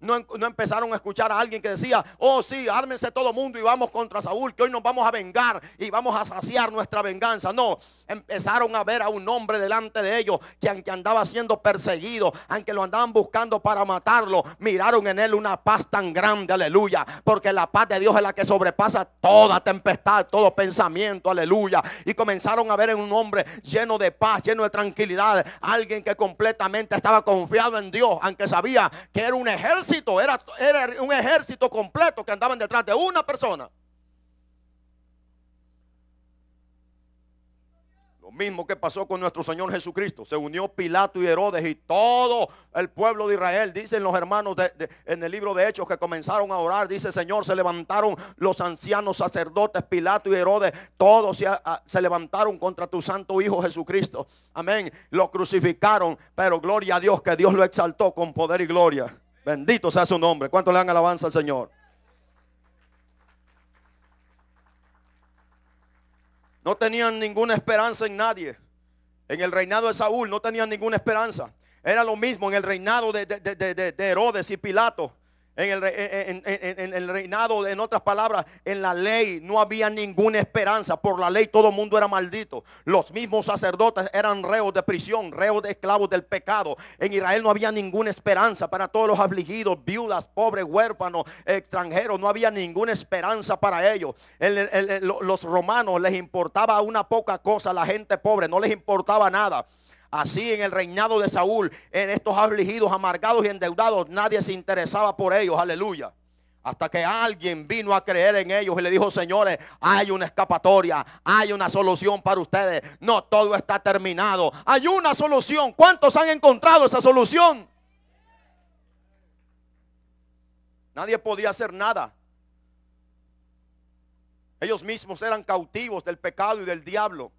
no, empezaron a escuchar a alguien que decía, oh sí, ármense todo mundo y vamos contra Saúl, que hoy nos vamos a vengar y vamos a saciar nuestra venganza. No, empezaron a ver a un hombre delante de ellos que aunque andaba siendo perseguido, aunque lo andaban buscando para matarlo, miraron en él una paz tan grande, aleluya, porque la paz de Dios es la que sobrepasa toda tempestad, todo pensamiento, aleluya. Y comenzaron a ver en un hombre lleno de paz, lleno de tranquilidad, alguien que completamente estaba confiado en Dios, aunque sabía que era un ejército era, un ejército completo que andaban detrás de una persona. Lo mismo que pasó con nuestro Señor Jesucristo. Se unió Pilato y Herodes y todo el pueblo de Israel. Dicen los hermanos en el libro de Hechos que comenzaron a orar. Dice Señor, se levantaron los ancianos sacerdotes, Pilato y Herodes. Todos se levantaron contra tu santo Hijo Jesucristo. Amén. Lo crucificaron, pero gloria a Dios que Dios lo exaltó con poder y gloria. Bendito sea su nombre. ¿Cuánto le dan alabanza al Señor? No tenían ninguna esperanza en nadie. En el reinado de Saúl no tenían ninguna esperanza. Era lo mismo en el reinado de, de, de, de Herodes y Pilato. En el, en, en otras palabras, en la ley no había ninguna esperanza. Por la ley todo el mundo era maldito. Los mismos sacerdotes eran reos de prisión, reos de esclavos del pecado. En Israel no había ninguna esperanza para todos los afligidos, viudas, pobres, huérfanos, extranjeros. No había ninguna esperanza para ellos. los romanos les importaba una poca cosa, la gente pobre, no les importaba nada. Así en el reinado de Saúl, en estos afligidos, amargados y endeudados, nadie se interesaba por ellos. Aleluya. Hasta que alguien vino a creer en ellos y le dijo, señores, hay una escapatoria, hay una solución para ustedes. No, todo está terminado. Hay una solución. ¿Cuántos han encontrado esa solución? Nadie podía hacer nada. Ellos mismos eran cautivos del pecado y del diablo.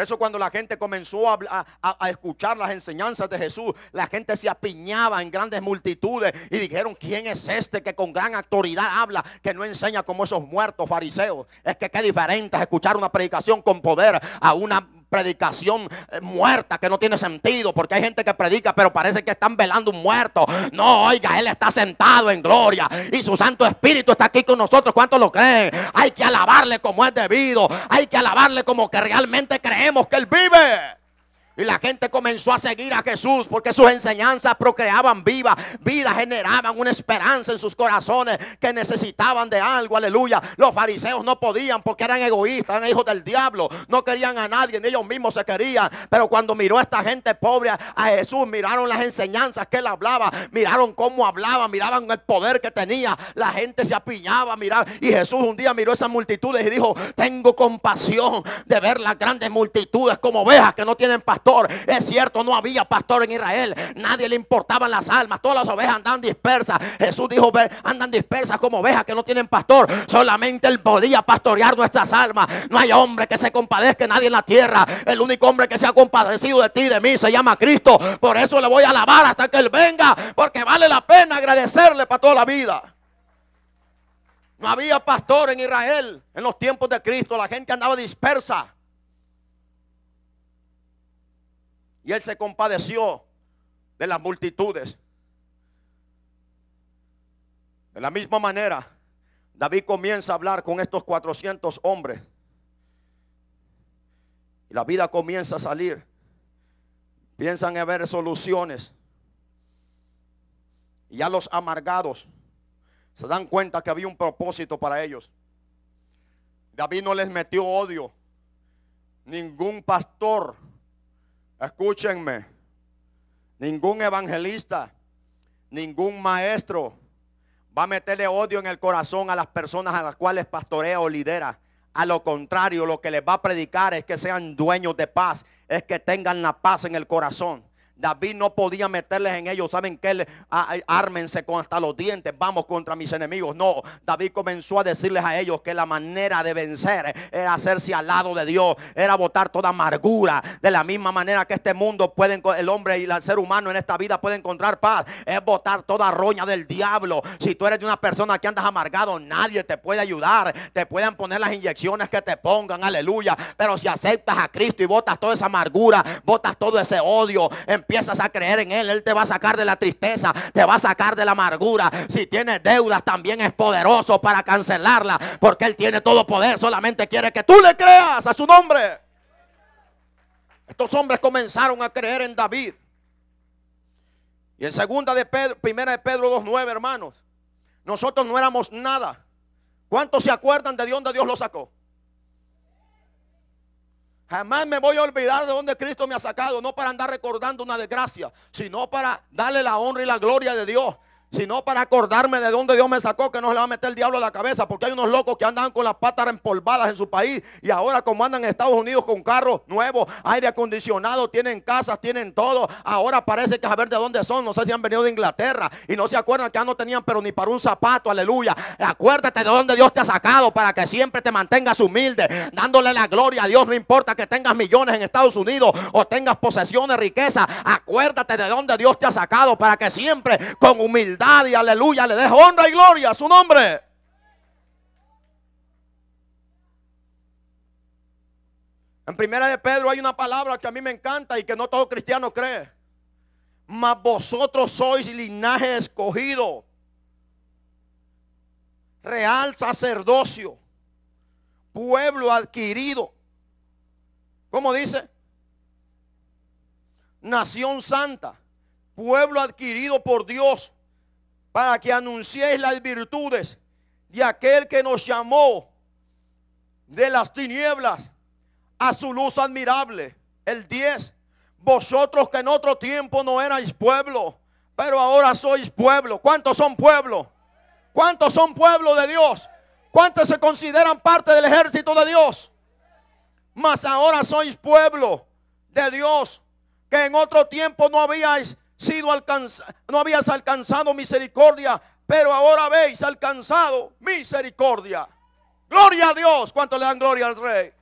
Por eso cuando la gente comenzó a, escuchar las enseñanzas de Jesús, la gente se apiñaba en grandes multitudes y dijeron, ¿quién es este que con gran autoridad habla, que no enseña como esos muertos fariseos? Es que qué diferente es escuchar una predicación con poder a una predicación eh, muerta que no tiene sentido, porque hay gente que predica, pero parece que están velando un muerto. No, oiga, Él está sentado en gloria y su Santo Espíritu está aquí con nosotros. ¿Cuántos lo creen? Hay que alabarle como es debido, hay que alabarle como que realmente creemos que Él vive. Y la gente comenzó a seguir a Jesús porque sus enseñanzas procreaban viva, vida, generaban una esperanza en sus corazones que necesitaban de algo, aleluya. Los fariseos no podían porque eran egoístas, eran hijos del diablo, no querían a nadie, ellos mismos se querían. Pero cuando miró a esta gente pobre a Jesús, miraron las enseñanzas que él hablaba, miraron cómo hablaba, miraban el poder que tenía, la gente se apiñaba, mirar. Y Jesús un día miró esas multitudes y dijo, tengo compasión de ver las grandes multitudes como ovejas que no tienen pastor es cierto, no había pastor en Israel. Nadie le importaban las almas. Todas las ovejas andan dispersas. Jesús dijo, andan dispersas como ovejas que no tienen pastor. Solamente Él podía pastorear nuestras almas. No hay hombre que se compadezca nadie en la tierra. El único hombre que se ha compadecido de ti, de mí, se llama Cristo. Por eso le voy a alabar hasta que Él venga. Porque vale la pena agradecerle para toda la vida. No había pastor en Israel en los tiempos de Cristo. La gente andaba dispersa. Y él se compadeció de las multitudes. De la misma manera, David comienza a hablar con estos 400 hombres. Y la vida comienza a salir. Piensan en haber soluciones. Y ya los amargados se dan cuenta que había un propósito para ellos. David no les metió odio. Ningún pastor Escúchenme, ningún evangelista, ningún maestro va a meterle odio en el corazón a las personas a las cuales pastorea o lidera. A lo contrario, lo que les va a predicar es que sean dueños de paz, es que tengan la paz en el corazón. David no podía meterles en ellos. ¿Saben qué? Ármense con hasta los dientes. Vamos contra mis enemigos. No, David comenzó a decirles a ellos que la manera de vencer era hacerse al lado de Dios. Era botar toda amargura. De la misma manera que este mundo puede, el hombre y el ser humano en esta vida puede encontrar paz. Es botar toda roña del diablo. Si tú eres de una persona que andas amargado, nadie te puede ayudar. Te pueden poner las inyecciones que te pongan. Aleluya. Pero si aceptas a Cristo y botas toda esa amargura, botas todo ese odio. En empiezas a creer en Él, Él te va a sacar de la tristeza, te va a sacar de la amargura. Si tienes deudas, también es poderoso para cancelarla, porque Él tiene todo poder, solamente quiere que tú le creas a su nombre. Estos hombres comenzaron a creer en David. Y en segunda de Pedro, primera de Pedro 2.9, hermanos, nosotros no éramos nada. ¿Cuántos se acuerdan de dónde Dios lo sacó? Jamás me voy a olvidar de donde Cristo me ha sacado, no para andar recordando una desgracia, sino para darle la honra y la gloria de Dios sino para acordarme de dónde Dios me sacó, que no se le va a meter el diablo a la cabeza, porque hay unos locos que andan con las patas empolvadas en su país y ahora como andan en Estados Unidos con carros nuevos, aire acondicionado, tienen casas, tienen todo, ahora parece que a ver de dónde son, no sé si han venido de Inglaterra y no se acuerdan que ya no tenían pero ni para un zapato, aleluya, acuérdate de dónde Dios te ha sacado para que siempre te mantengas humilde, dándole la gloria a Dios, no importa que tengas millones en Estados Unidos o tengas posesiones, riqueza, acuérdate de dónde Dios te ha sacado para que siempre con humildad y aleluya, le dejo honra y gloria a su nombre. En primera de Pedro hay una palabra que a mí me encanta y que no todo cristiano cree. Mas vosotros sois linaje escogido, real sacerdocio, pueblo adquirido. ¿Cómo dice? Nación santa, pueblo adquirido por Dios para que anunciéis las virtudes de aquel que nos llamó de las tinieblas a su luz admirable. El 10, vosotros que en otro tiempo no erais pueblo, pero ahora sois pueblo. ¿Cuántos son pueblo? ¿Cuántos son pueblo de Dios? ¿Cuántos se consideran parte del ejército de Dios? Mas ahora sois pueblo de Dios, que en otro tiempo no habíais sido no habías alcanzado misericordia, pero ahora habéis alcanzado misericordia. Gloria a Dios, ¿cuánto le dan gloria al rey?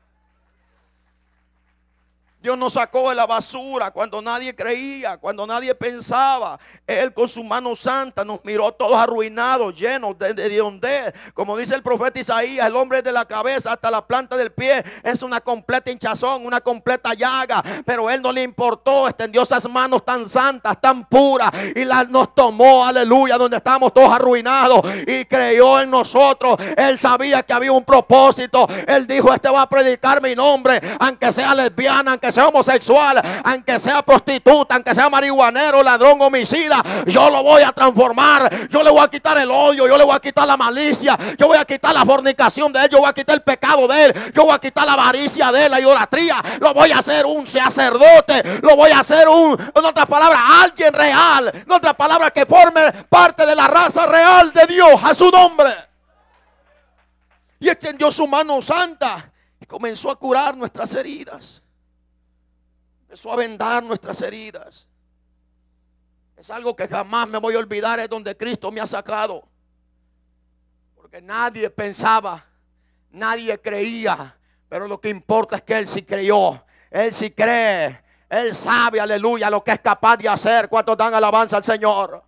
Dios nos sacó de la basura cuando nadie creía, cuando nadie pensaba. Él con su mano santa nos miró todos arruinados, llenos de, de, donde. Como dice el profeta Isaías, el hombre de la cabeza hasta la planta del pie es una completa hinchazón, una completa llaga. Pero él no le importó, extendió esas manos tan santas, tan puras y las nos tomó, aleluya, donde estamos todos arruinados y creyó en nosotros. Él sabía que había un propósito. Él dijo, este va a predicar mi nombre, aunque sea lesbiana, aunque sea homosexual, aunque sea prostituta, aunque sea marihuanero, ladrón, homicida, yo lo voy a transformar, yo le voy a quitar el odio, yo le voy a quitar la malicia, yo voy a quitar la fornicación de él, yo voy a quitar el pecado de él, yo voy a quitar la avaricia de él, la idolatría, lo voy a hacer un sacerdote, lo voy a hacer un, en otras palabras, alguien real, en otras palabras, que forme parte de la raza real de Dios a su nombre. Y extendió su mano santa y comenzó a curar nuestras heridas. Empezó a vendar nuestras heridas. Es algo que jamás me voy a olvidar, es donde Cristo me ha sacado. Porque nadie pensaba, nadie creía, pero lo que importa es que Él sí creyó, Él sí cree, Él sabe, aleluya, lo que es capaz de hacer. Cuánto dan alabanza al Señor?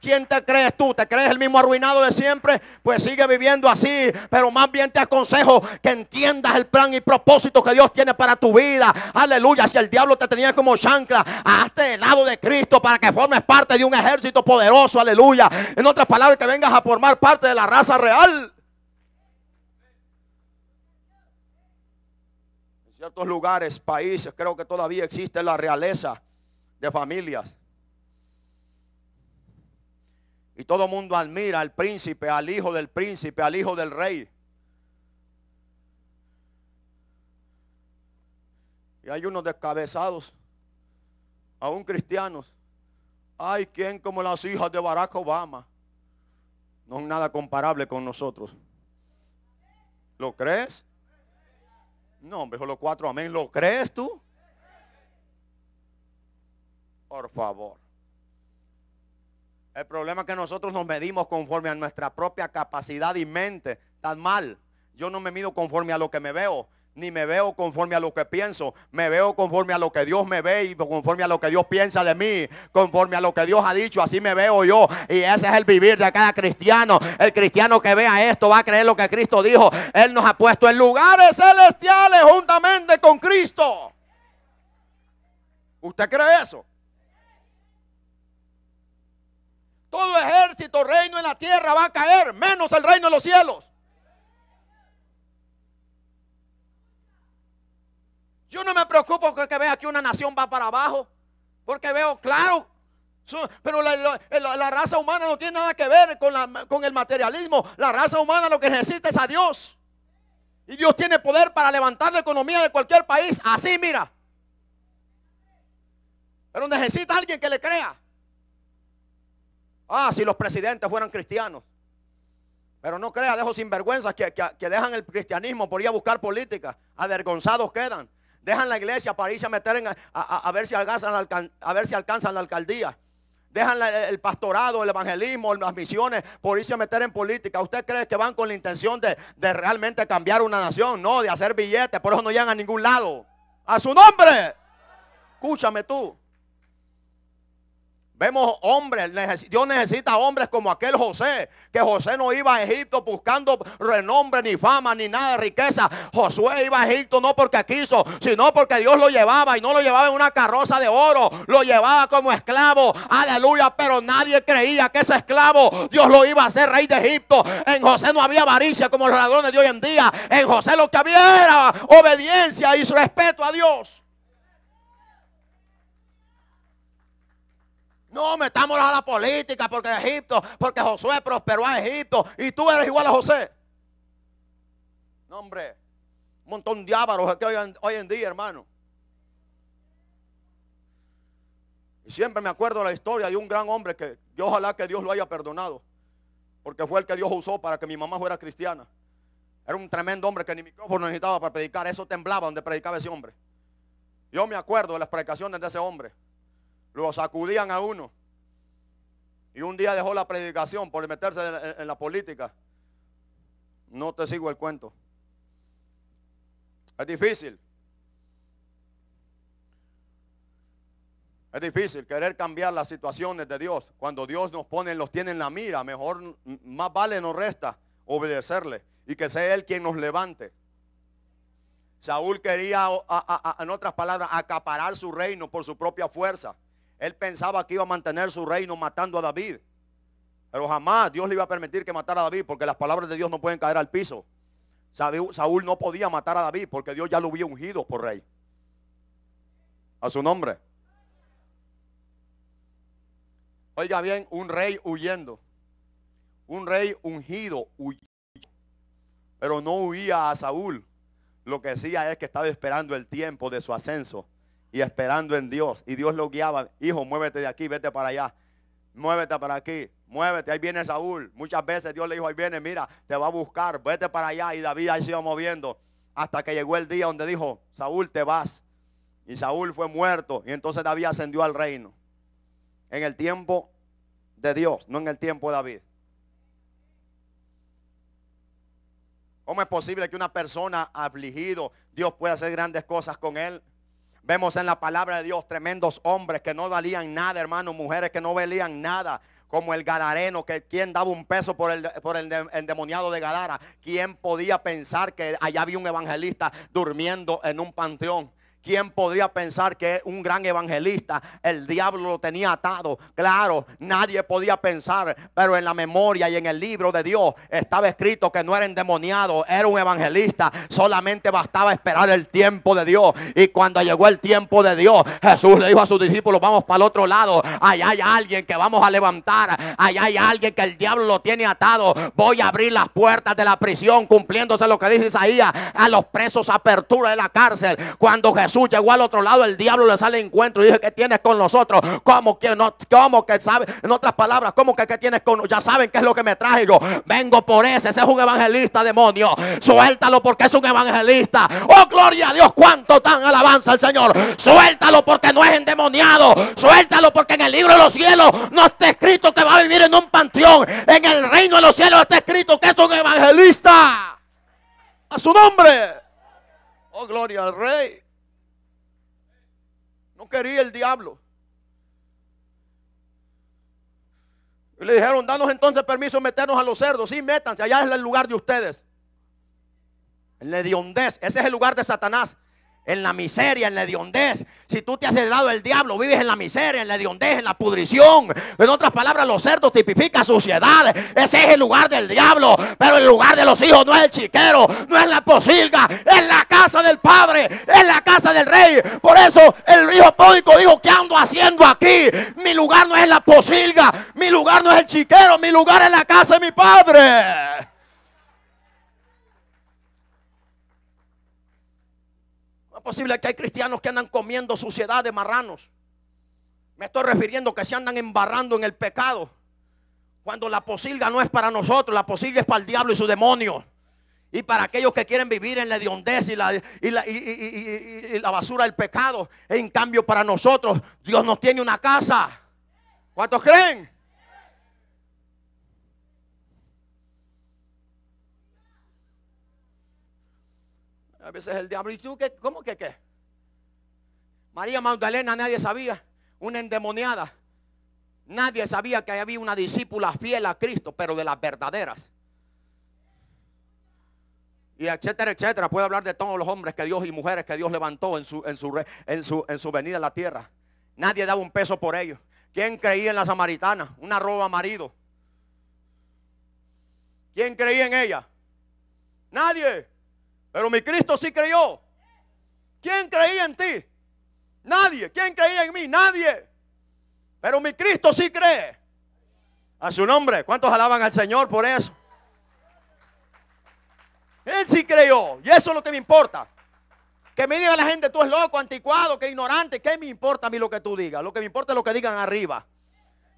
¿Quién te crees tú? ¿Te crees el mismo arruinado de siempre? Pues sigue viviendo así. Pero más bien te aconsejo que entiendas el plan y propósito que Dios tiene para tu vida. Aleluya. Si el diablo te tenía como chancla, hazte del lado de Cristo para que formes parte de un ejército poderoso. Aleluya. En otras palabras, que vengas a formar parte de la raza real. En ciertos lugares, países, creo que todavía existe la realeza de familias. Y todo el mundo admira al príncipe, al hijo del príncipe, al hijo del rey. Y hay unos descabezados, aún cristianos. Hay quien como las hijas de Barack Obama. No es nada comparable con nosotros. ¿Lo crees? No, mejor los cuatro amén. ¿Lo crees tú? Por favor. El problema es que nosotros nos medimos conforme a nuestra propia capacidad y mente. Tan mal. Yo no me mido conforme a lo que me veo, ni me veo conforme a lo que pienso. Me veo conforme a lo que Dios me ve y conforme a lo que Dios piensa de mí, conforme a lo que Dios ha dicho. Así me veo yo. Y ese es el vivir de cada cristiano. El cristiano que vea esto va a creer lo que Cristo dijo. Él nos ha puesto en lugares celestiales juntamente con Cristo. ¿Usted cree eso? Todo ejército, reino en la tierra va a caer, menos el reino de los cielos. Yo no me preocupo que vea que una nación va para abajo, porque veo claro. Pero la, raza humana no tiene nada que ver con, con el materialismo. La raza humana lo que necesita es a Dios. Y Dios tiene poder para levantar la economía de cualquier país. Así, mira. Pero necesita alguien que le crea. Ah, si los presidentes fueran cristianos. Pero no crea, dejo sinvergüenzas que, dejan el cristianismo por ir a buscar política. Avergonzados quedan. Dejan la iglesia para irse a meter en, a, ver si alcanzan la, a ver si alcanzan la alcaldía. Dejan el pastorado, el evangelismo, las misiones por irse a meter en política. ¿Usted cree que van con la intención de, de realmente cambiar una nación? No, de hacer billetes. Por eso no llegan a ningún lado. A su nombre. Escúchame tú. Vemos hombres, Dios necesita hombres como aquel José, que José no iba a Egipto buscando renombre, ni fama, ni nada de riqueza. Josué iba a Egipto no porque quiso, sino porque Dios lo llevaba y no lo llevaba en una carroza de oro, lo llevaba como esclavo. Aleluya, pero nadie creía que ese esclavo Dios lo iba a hacer rey de Egipto. En José no había avaricia como los ladrones de hoy en día. En José lo que había era obediencia y respeto a Dios. No metámoslo a la política porque Egipto, porque Josué prosperó en Egipto y tú eres igual a José. No, hombre, un montón de ávaros que hoy, en día, hermano. Y siempre me acuerdo la historia de un gran hombre que ojalá que Dios lo haya perdonado, porque fue el que Dios usó para que mi mamá fuera cristiana. Era un tremendo hombre que ni micrófono necesitaba para predicar, eso temblaba donde predicaba ese hombre. Yo me acuerdo de las predicaciones de ese hombre. Lo sacudían a uno. Y un día dejó la predicación por meterse en, la política. No te sigo el cuento. Es difícil. Es difícil querer cambiar las situaciones de Dios. Cuando Dios nos pone, los tiene en la mira, mejor, más vale nos resta obedecerle y que sea Él quien nos levante. Saúl quería, en otras palabras, acaparar su reino por su propia fuerza. Él pensaba que iba a mantener su reino matando a David. Pero jamás Dios le iba a permitir que matara a David porque las palabras de Dios no pueden caer al piso. Saúl no podía matar a David porque Dios ya lo había ungido por rey. A su nombre. Oiga bien, un rey huyendo. Un rey ungido huyendo. Pero no huía a Saúl. Lo que decía es que estaba esperando el tiempo de su ascenso y esperando en Dios. Y Dios lo guiaba, hijo, muévete de aquí, vete para allá, muévete para aquí, muévete, ahí viene Saúl. Muchas veces Dios le dijo, ahí viene, mira, te va a buscar, vete para allá. Y David ahí se iba moviendo hasta que llegó el día donde dijo, Saúl, te vas. Y Saúl fue muerto y entonces David ascendió al reino. En el tiempo de Dios, no en el tiempo de David. ¿Cómo es posible que una persona afligido, Dios pueda hacer grandes cosas con él? Vemos en la palabra de Dios tremendos hombres que no valían nada, hermanos, mujeres que no valían nada, como el gadareno, que quien daba un peso por el, por endemoniado de Galara. ¿Quién podía pensar que allá había un evangelista durmiendo en un panteón? ¿Quién podría pensar que un gran evangelista, el diablo lo tenía atado? Claro, nadie podía pensar, pero en la memoria y en el libro de Dios estaba escrito que no era endemoniado, era un evangelista. Solamente bastaba esperar el tiempo de Dios. Y cuando llegó el tiempo de Dios, Jesús le dijo a sus discípulos, vamos para el otro lado. Allá hay alguien que vamos a levantar. Allá hay alguien que el diablo lo tiene atado. Voy a abrir las puertas de la prisión, cumpliéndose lo que dice Isaías, a los presos apertura de la cárcel. Cuando Jesús Jesús llegó al otro lado, el diablo le sale encuentro y dice, ¿qué tienes con nosotros? ¿Cómo que no? ¿Cómo que sabe? En otras palabras, ¿cómo que qué tienes con Ya saben qué es lo que me traigo Vengo por ese, ese es un evangelista, demonio. Suéltalo porque es un evangelista. Oh, gloria a Dios, cuánto tan alabanza al Señor. Suéltalo porque no es endemoniado. Suéltalo porque en el libro de los cielos no está escrito que va a vivir en un panteón. En el reino de los cielos está escrito que es un evangelista. A su nombre. Oh, gloria al rey. No quería el diablo. Y le dijeron, danos entonces permiso meternos a los cerdos. Sí, métanse, allá es el lugar de ustedes. El hediondez, ese es el lugar de Satanás en la miseria, en la hediondez. Si tú te has heredado el diablo, vives en la miseria, en la hediondez, en la pudrición. En otras palabras, los cerdos tipifican suciedad. Ese es el lugar del diablo. Pero el lugar de los hijos no es el chiquero, no es la posilga, es la casa del padre, es la casa del rey. Por eso el hijo pódico dijo, ¿qué ando haciendo aquí? Mi lugar no es la posilga, mi lugar no es el chiquero, mi lugar es la casa de mi padre. es posible que hay cristianos que andan comiendo suciedad de marranos. Me estoy refiriendo que se andan embarrando en el pecado. Cuando la posilga no es para nosotros, la posilga es para el diablo y su demonio. Y para aquellos que quieren vivir en la hediondez y la, la, y la basura del pecado. En cambio, para nosotros, Dios nos tiene una casa. ¿Cuántos creen? A veces el diablo, ¿y tú ¿Cómo que qué? María Magdalena nadie sabía, una endemoniada. Nadie sabía que había una discípula fiel a Cristo, pero de las verdaderas. Y etcétera, etcétera. Puede hablar de todos los hombres que Dios y mujeres que Dios levantó en su, en su, en su, en su venida a la tierra. Nadie daba un peso por ellos. ¿Quién creía en la samaritana? Una roba marido. ¿Quién creía en ella? Nadie. Pero mi Cristo sí creyó. ¿Quién creía en ti? Nadie. ¿Quién creía en mí? Nadie. Pero mi Cristo sí cree. A su nombre. ¿Cuántos alaban al Señor por eso? Él sí creyó. Y eso es lo que me importa. Que me diga la gente, tú es loco, anticuado, que ignorante. ¿Qué me importa a mí lo que tú digas? Lo que me importa es lo que digan arriba.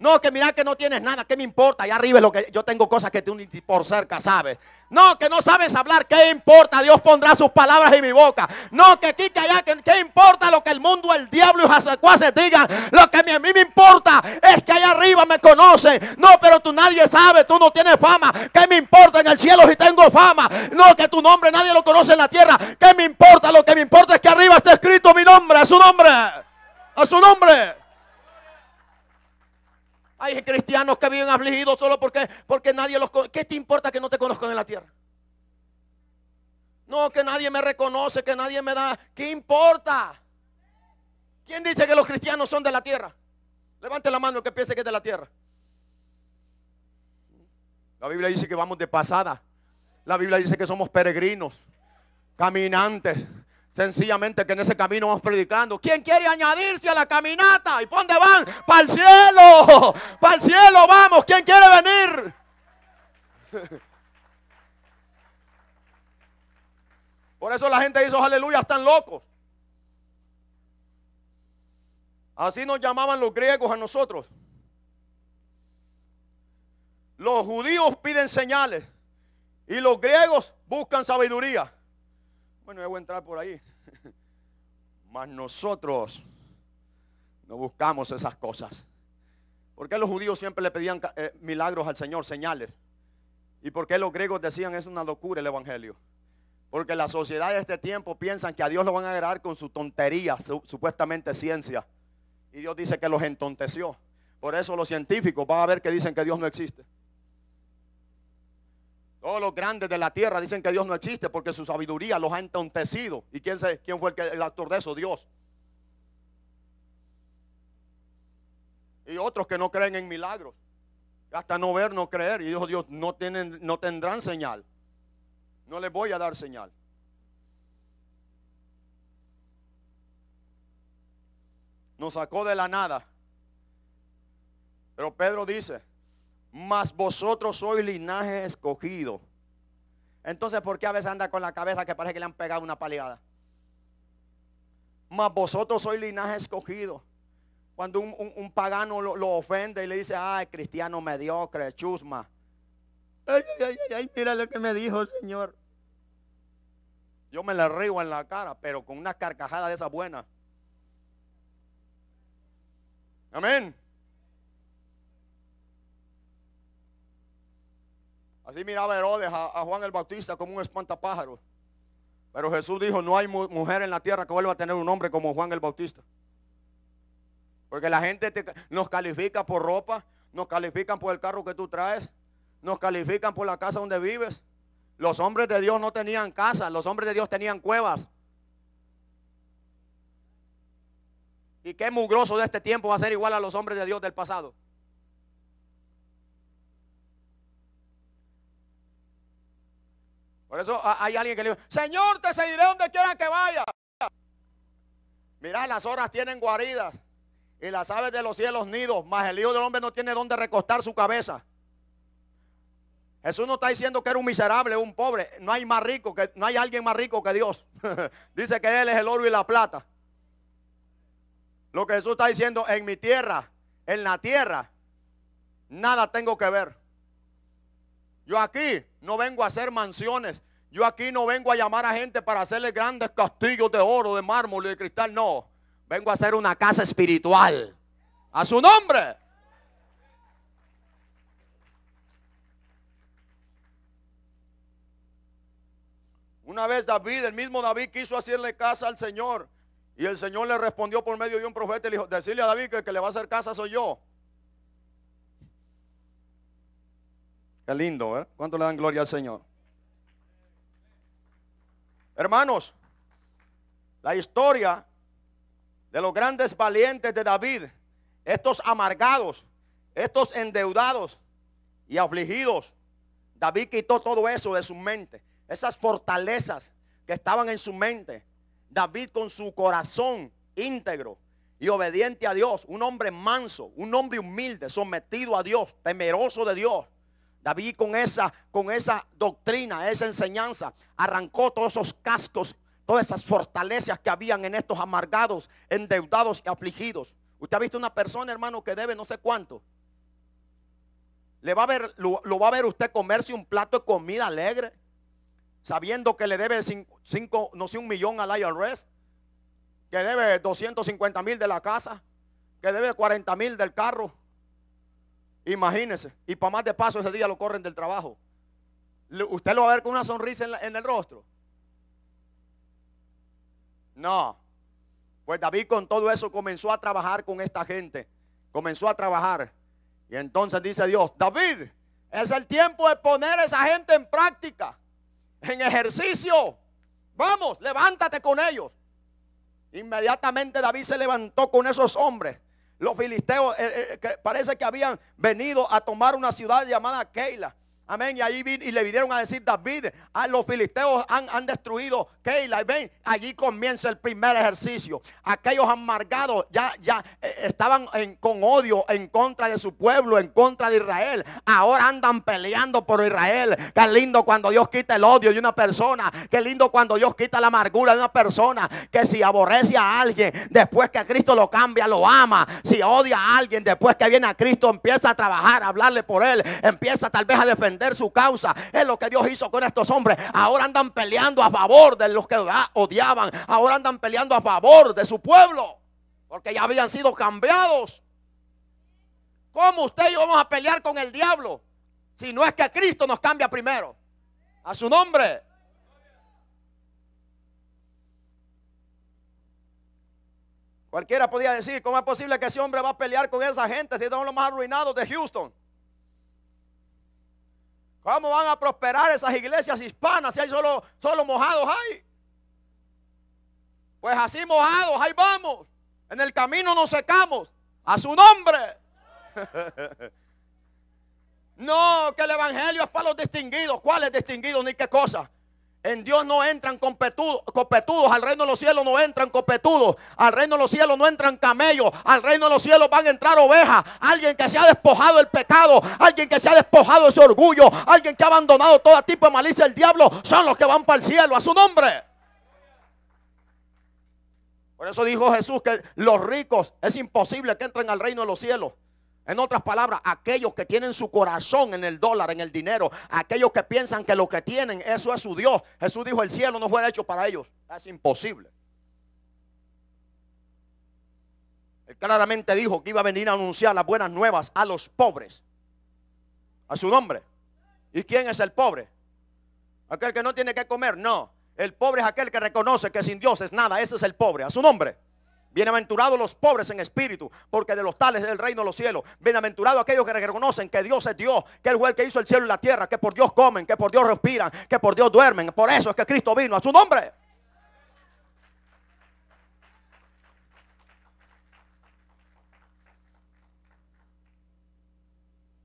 No, que mira que no tienes nada, ¿qué me importa? Allá arriba es lo que yo tengo cosas que tú ni por cerca sabes. No, que no sabes hablar, ¿qué importa? Dios pondrá sus palabras en mi boca. No, que aquí, que allá, que, ¿qué importa lo que el mundo, el diablo y asecuaces digan? Lo que a mí me importa es que allá arriba me conocen. No, pero tú nadie sabe, tú no tienes fama. ¿Qué me importa en el cielo si tengo fama? No, que tu nombre nadie lo conoce en la tierra. ¿Qué me importa? Lo que me importa es que arriba está escrito mi nombre, a su nombre, a su nombre. Hay cristianos que viven afligidos solo porque, porque nadie los conoce. ¿Qué te importa que no te conozcan en la tierra? No, que nadie me reconoce, que nadie me da. ¿Qué importa? ¿Quién dice que los cristianos son de la tierra? Levante la mano el que piense que es de la tierra. La Biblia dice que vamos de pasada. La Biblia dice que somos peregrinos, caminantes. Sencillamente que en ese camino vamos predicando. ¿Quién quiere añadirse a la caminata? ¿Y dónde van? Para el cielo. Para el cielo vamos. ¿Quién quiere venir? Por eso la gente dice, oh, aleluya, están locos. Así nos llamaban los griegos a nosotros. Los judíos piden señales y los griegos buscan sabiduría. Bueno, a entrar por ahí. Mas nosotros no buscamos esas cosas. Porque qué los judíos siempre le pedían eh, milagros al Señor, señales? ¿Y por qué los griegos decían es una locura el Evangelio? Porque la sociedad de este tiempo piensan que a Dios lo van a agarrar con su tontería, supuestamente ciencia. Y Dios dice que los entonteció. Por eso los científicos van a ver que dicen que Dios no existe. Todos los grandes de la tierra dicen que Dios no existe porque su sabiduría los ha entontecido. ¿Y quién, quién fue el, actor de eso? Dios. Y otros que no creen en milagros. Hasta no ver, no creer. Y dijo Dios, no, tienen, no tendrán señal. No les voy a dar señal. Nos sacó de la nada. Pero Pedro dice, mas vosotros sois linaje escogido. Entonces, ¿por qué a veces anda con la cabeza que parece que le han pegado una paliada? Mas vosotros sois linaje escogido. Cuando un, pagano lo, ofende y le dice, ay, cristiano mediocre, chusma. Ay, ay, ay, ay, mira lo que me dijo, el Señor. Yo me la río en la cara, pero con una carcajada de esa buena. Amén. Así miraba Herodes a, Juan el Bautista como un espantapájaro. Pero Jesús dijo, no hay mujer en la tierra que vuelva a tener un hombre como Juan el Bautista. Porque la gente nos califica por ropa, nos califican por el carro que tú traes, nos califican por la casa donde vives. Los hombres de Dios no tenían casa, los hombres de Dios tenían cuevas. Y qué mugroso de este tiempo va a ser igual a los hombres de Dios del pasado. Por eso hay alguien que le dice, Señor, te seguiré donde quiera que vaya. Mirá, las horas tienen guaridas y las aves de los cielos nidos, mas el Hijo del Hombre no tiene dónde recostar su cabeza. Jesús no está diciendo que era un miserable, un pobre. No hay más rico, que, no hay alguien más rico que Dios. Dice que Él es el oro y la plata. Lo que Jesús está diciendo, en mi tierra, en la tierra, nada tengo que ver. Yo aquí no vengo a hacer mansiones. Yo aquí no vengo a llamar a gente para hacerle grandes castillos de oro, de mármol y de cristal. No. Vengo a hacer una casa espiritual. A su nombre. Una vez David, el mismo David quiso hacerle casa al Señor. Y el Señor le respondió por medio de un profeta y le dijo, decirle a David que el que le va a hacer casa soy yo. Qué lindo, ¿eh? ¿Cuánto le dan gloria al Señor? Hermanos, la historia de los grandes valientes de David, estos amargados, estos endeudados y afligidos, David quitó todo eso de su mente, esas fortalezas que estaban en su mente. David con su corazón íntegro y obediente a Dios, un hombre manso, un hombre humilde, sometido a Dios, temeroso de Dios, David con esa, con esa doctrina, esa enseñanza, arrancó todos esos cascos, todas esas fortalezas que habían en estos amargados, endeudados y afligidos. Usted ha visto una persona, hermano, que debe no sé cuánto. Le va a ver, lo, va a ver usted comerse un plato de comida alegre, sabiendo que le debe cinco, no sé, un millón al IRS, que debe 250 mil de la casa, que debe 40 mil del carro Imagínese. Y para más de paso ese día lo corren del trabajo. Usted lo va a ver con una sonrisa en, el rostro. No. Pues David con todo eso comenzó a trabajar con esta gente. Comenzó a trabajar. Y entonces dice Dios, David, es el tiempo de poner esa gente en práctica, en ejercicio. Vamos, levántate con ellos. Inmediatamente David se levantó con esos hombres los filisteos eh, eh, parece que habían venido a tomar una ciudad llamada Keila. Amén. Y ahí le vinieron a decir David, ah, los filisteos han, han destruido Keila. Ven, allí comienza el primer ejercicio. Aquellos amargados ya, ya eh, estaban con odio en contra de su pueblo, en contra de Israel. Ahora andan peleando por Israel. Qué lindo cuando Dios quita el odio de una persona. Qué lindo cuando Dios quita la amargura de una persona. Que si aborrece a alguien, después que a Cristo lo cambia, lo ama. Si odia a alguien, después que viene a Cristo, empieza a trabajar, a hablarle por él. Empieza tal vez a defender su causa. Es lo que Dios hizo con estos hombres. Ahora andan peleando a favor de los que odiaban. Ahora andan peleando a favor de su pueblo. Porque ya habían sido cambiados. como usted y yo vamos a pelear con el diablo? Si no es que Cristo nos cambia primero. A su nombre. Cualquiera podía decir, ¿cómo es posible que ese hombre va a pelear con esa gente si son los más arruinados de Houston? ¿Cómo van a prosperar esas iglesias hispanas si hay solo, solo mojados ahí. Pues así mojados, ahí vamos. En el camino nos secamos. A su nombre. No, que el evangelio es para los distinguidos. ¿Cuáles distinguidos ni qué cosa? En Dios no entran copetudos, al reino de los cielos no entran copetudos, al reino de los cielos no entran camellos, al reino de los cielos van a entrar ovejas, alguien que se ha despojado el pecado, alguien que se ha despojado ese orgullo, alguien que ha abandonado todo tipo de malicia del diablo, son los que van para el cielo a su nombre. Por eso dijo Jesús que los ricos es imposible que entren al reino de los cielos. En otras palabras, aquellos que tienen su corazón en el dólar, en el dinero, aquellos que piensan que lo que tienen, eso es su Dios. Jesús dijo, el cielo no fue hecho para ellos. Es imposible. Él claramente dijo que iba a venir a anunciar las buenas nuevas a los pobres. A su nombre. ¿Y quién es el pobre? Aquel que no tiene que comer, no. El pobre es aquel que reconoce que sin Dios es nada. Ese es el pobre. A su nombre. Bienaventurados los pobres en espíritu, porque de los tales es el reino de los cielos. Bienaventurados aquellos que reconocen que Dios es Dios, que el juez que hizo el cielo y la tierra, que por Dios comen, que por Dios respiran, que por Dios duermen. Por eso es que Cristo vino a su nombre.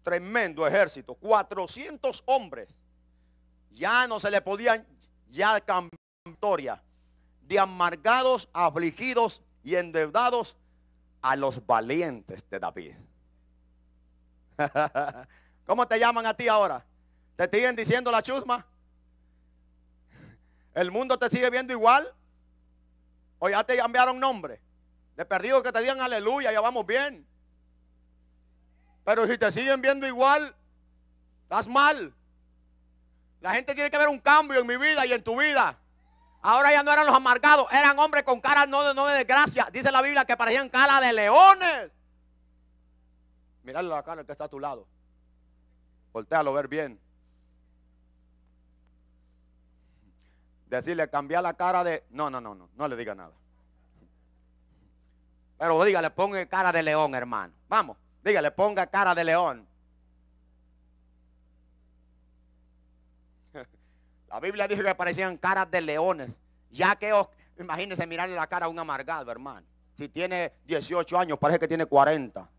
Tremendo ejército, 400 hombres. Ya no se le podían ya cambiar de amargados, afligidos y endeudados a los valientes de David. ¿Cómo te llaman a ti ahora? ¿Te siguen diciendo la chusma? ¿El mundo te sigue viendo igual? ¿O ya te cambiaron nombre? De perdido que te digan aleluya, ya vamos bien. Pero si te siguen viendo igual, estás mal. La gente tiene que ver un cambio en mi vida y en tu vida. Ahora ya no eran los amargados, eran hombres con cara no, no de desgracia. Dice la Biblia que parecían cara de leones. Míralo la cara que está a tu lado. Voltealo, ver bien. Decirle, cambiar la cara de... No, no, no, no, no le diga nada. Pero dígale, ponga cara de león, hermano. Vamos, dígale, ponga cara de león. La Biblia dice que parecían caras de leones. Ya que, os, imagínense mirarle la cara a un amargado, hermano. Si tiene 18 años, parece que tiene 40.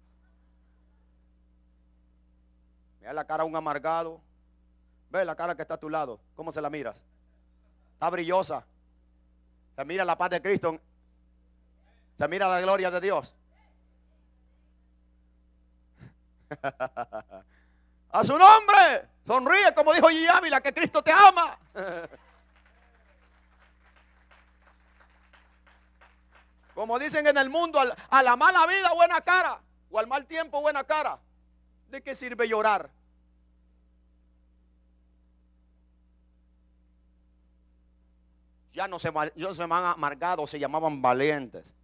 Mira la cara a un amargado. Ve la cara que está a tu lado. ¿Cómo se la miras? Está brillosa. Se mira la paz de Cristo. Se mira la gloria de Dios. A su nombre. Sonríe como dijo G. que Cristo te ama. Como dicen en el mundo, a la mala vida buena cara o al mal tiempo buena cara. ¿De qué sirve llorar? Ya no se, no se van amargados, se llamaban valientes.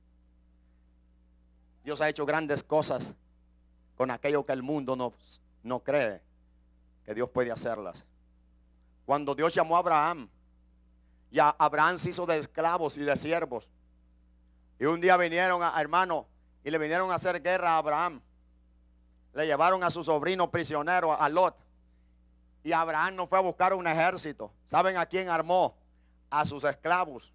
Dios ha hecho grandes cosas con aquello que el mundo no no cree que Dios puede hacerlas. Cuando Dios llamó a Abraham, ya Abraham se hizo de esclavos y de siervos. Y un día vinieron a hermano y le vinieron a hacer guerra a Abraham. Le llevaron a su sobrino prisionero, a Lot. Y Abraham no fue a buscar un ejército. ¿Saben a quién armó? A sus esclavos,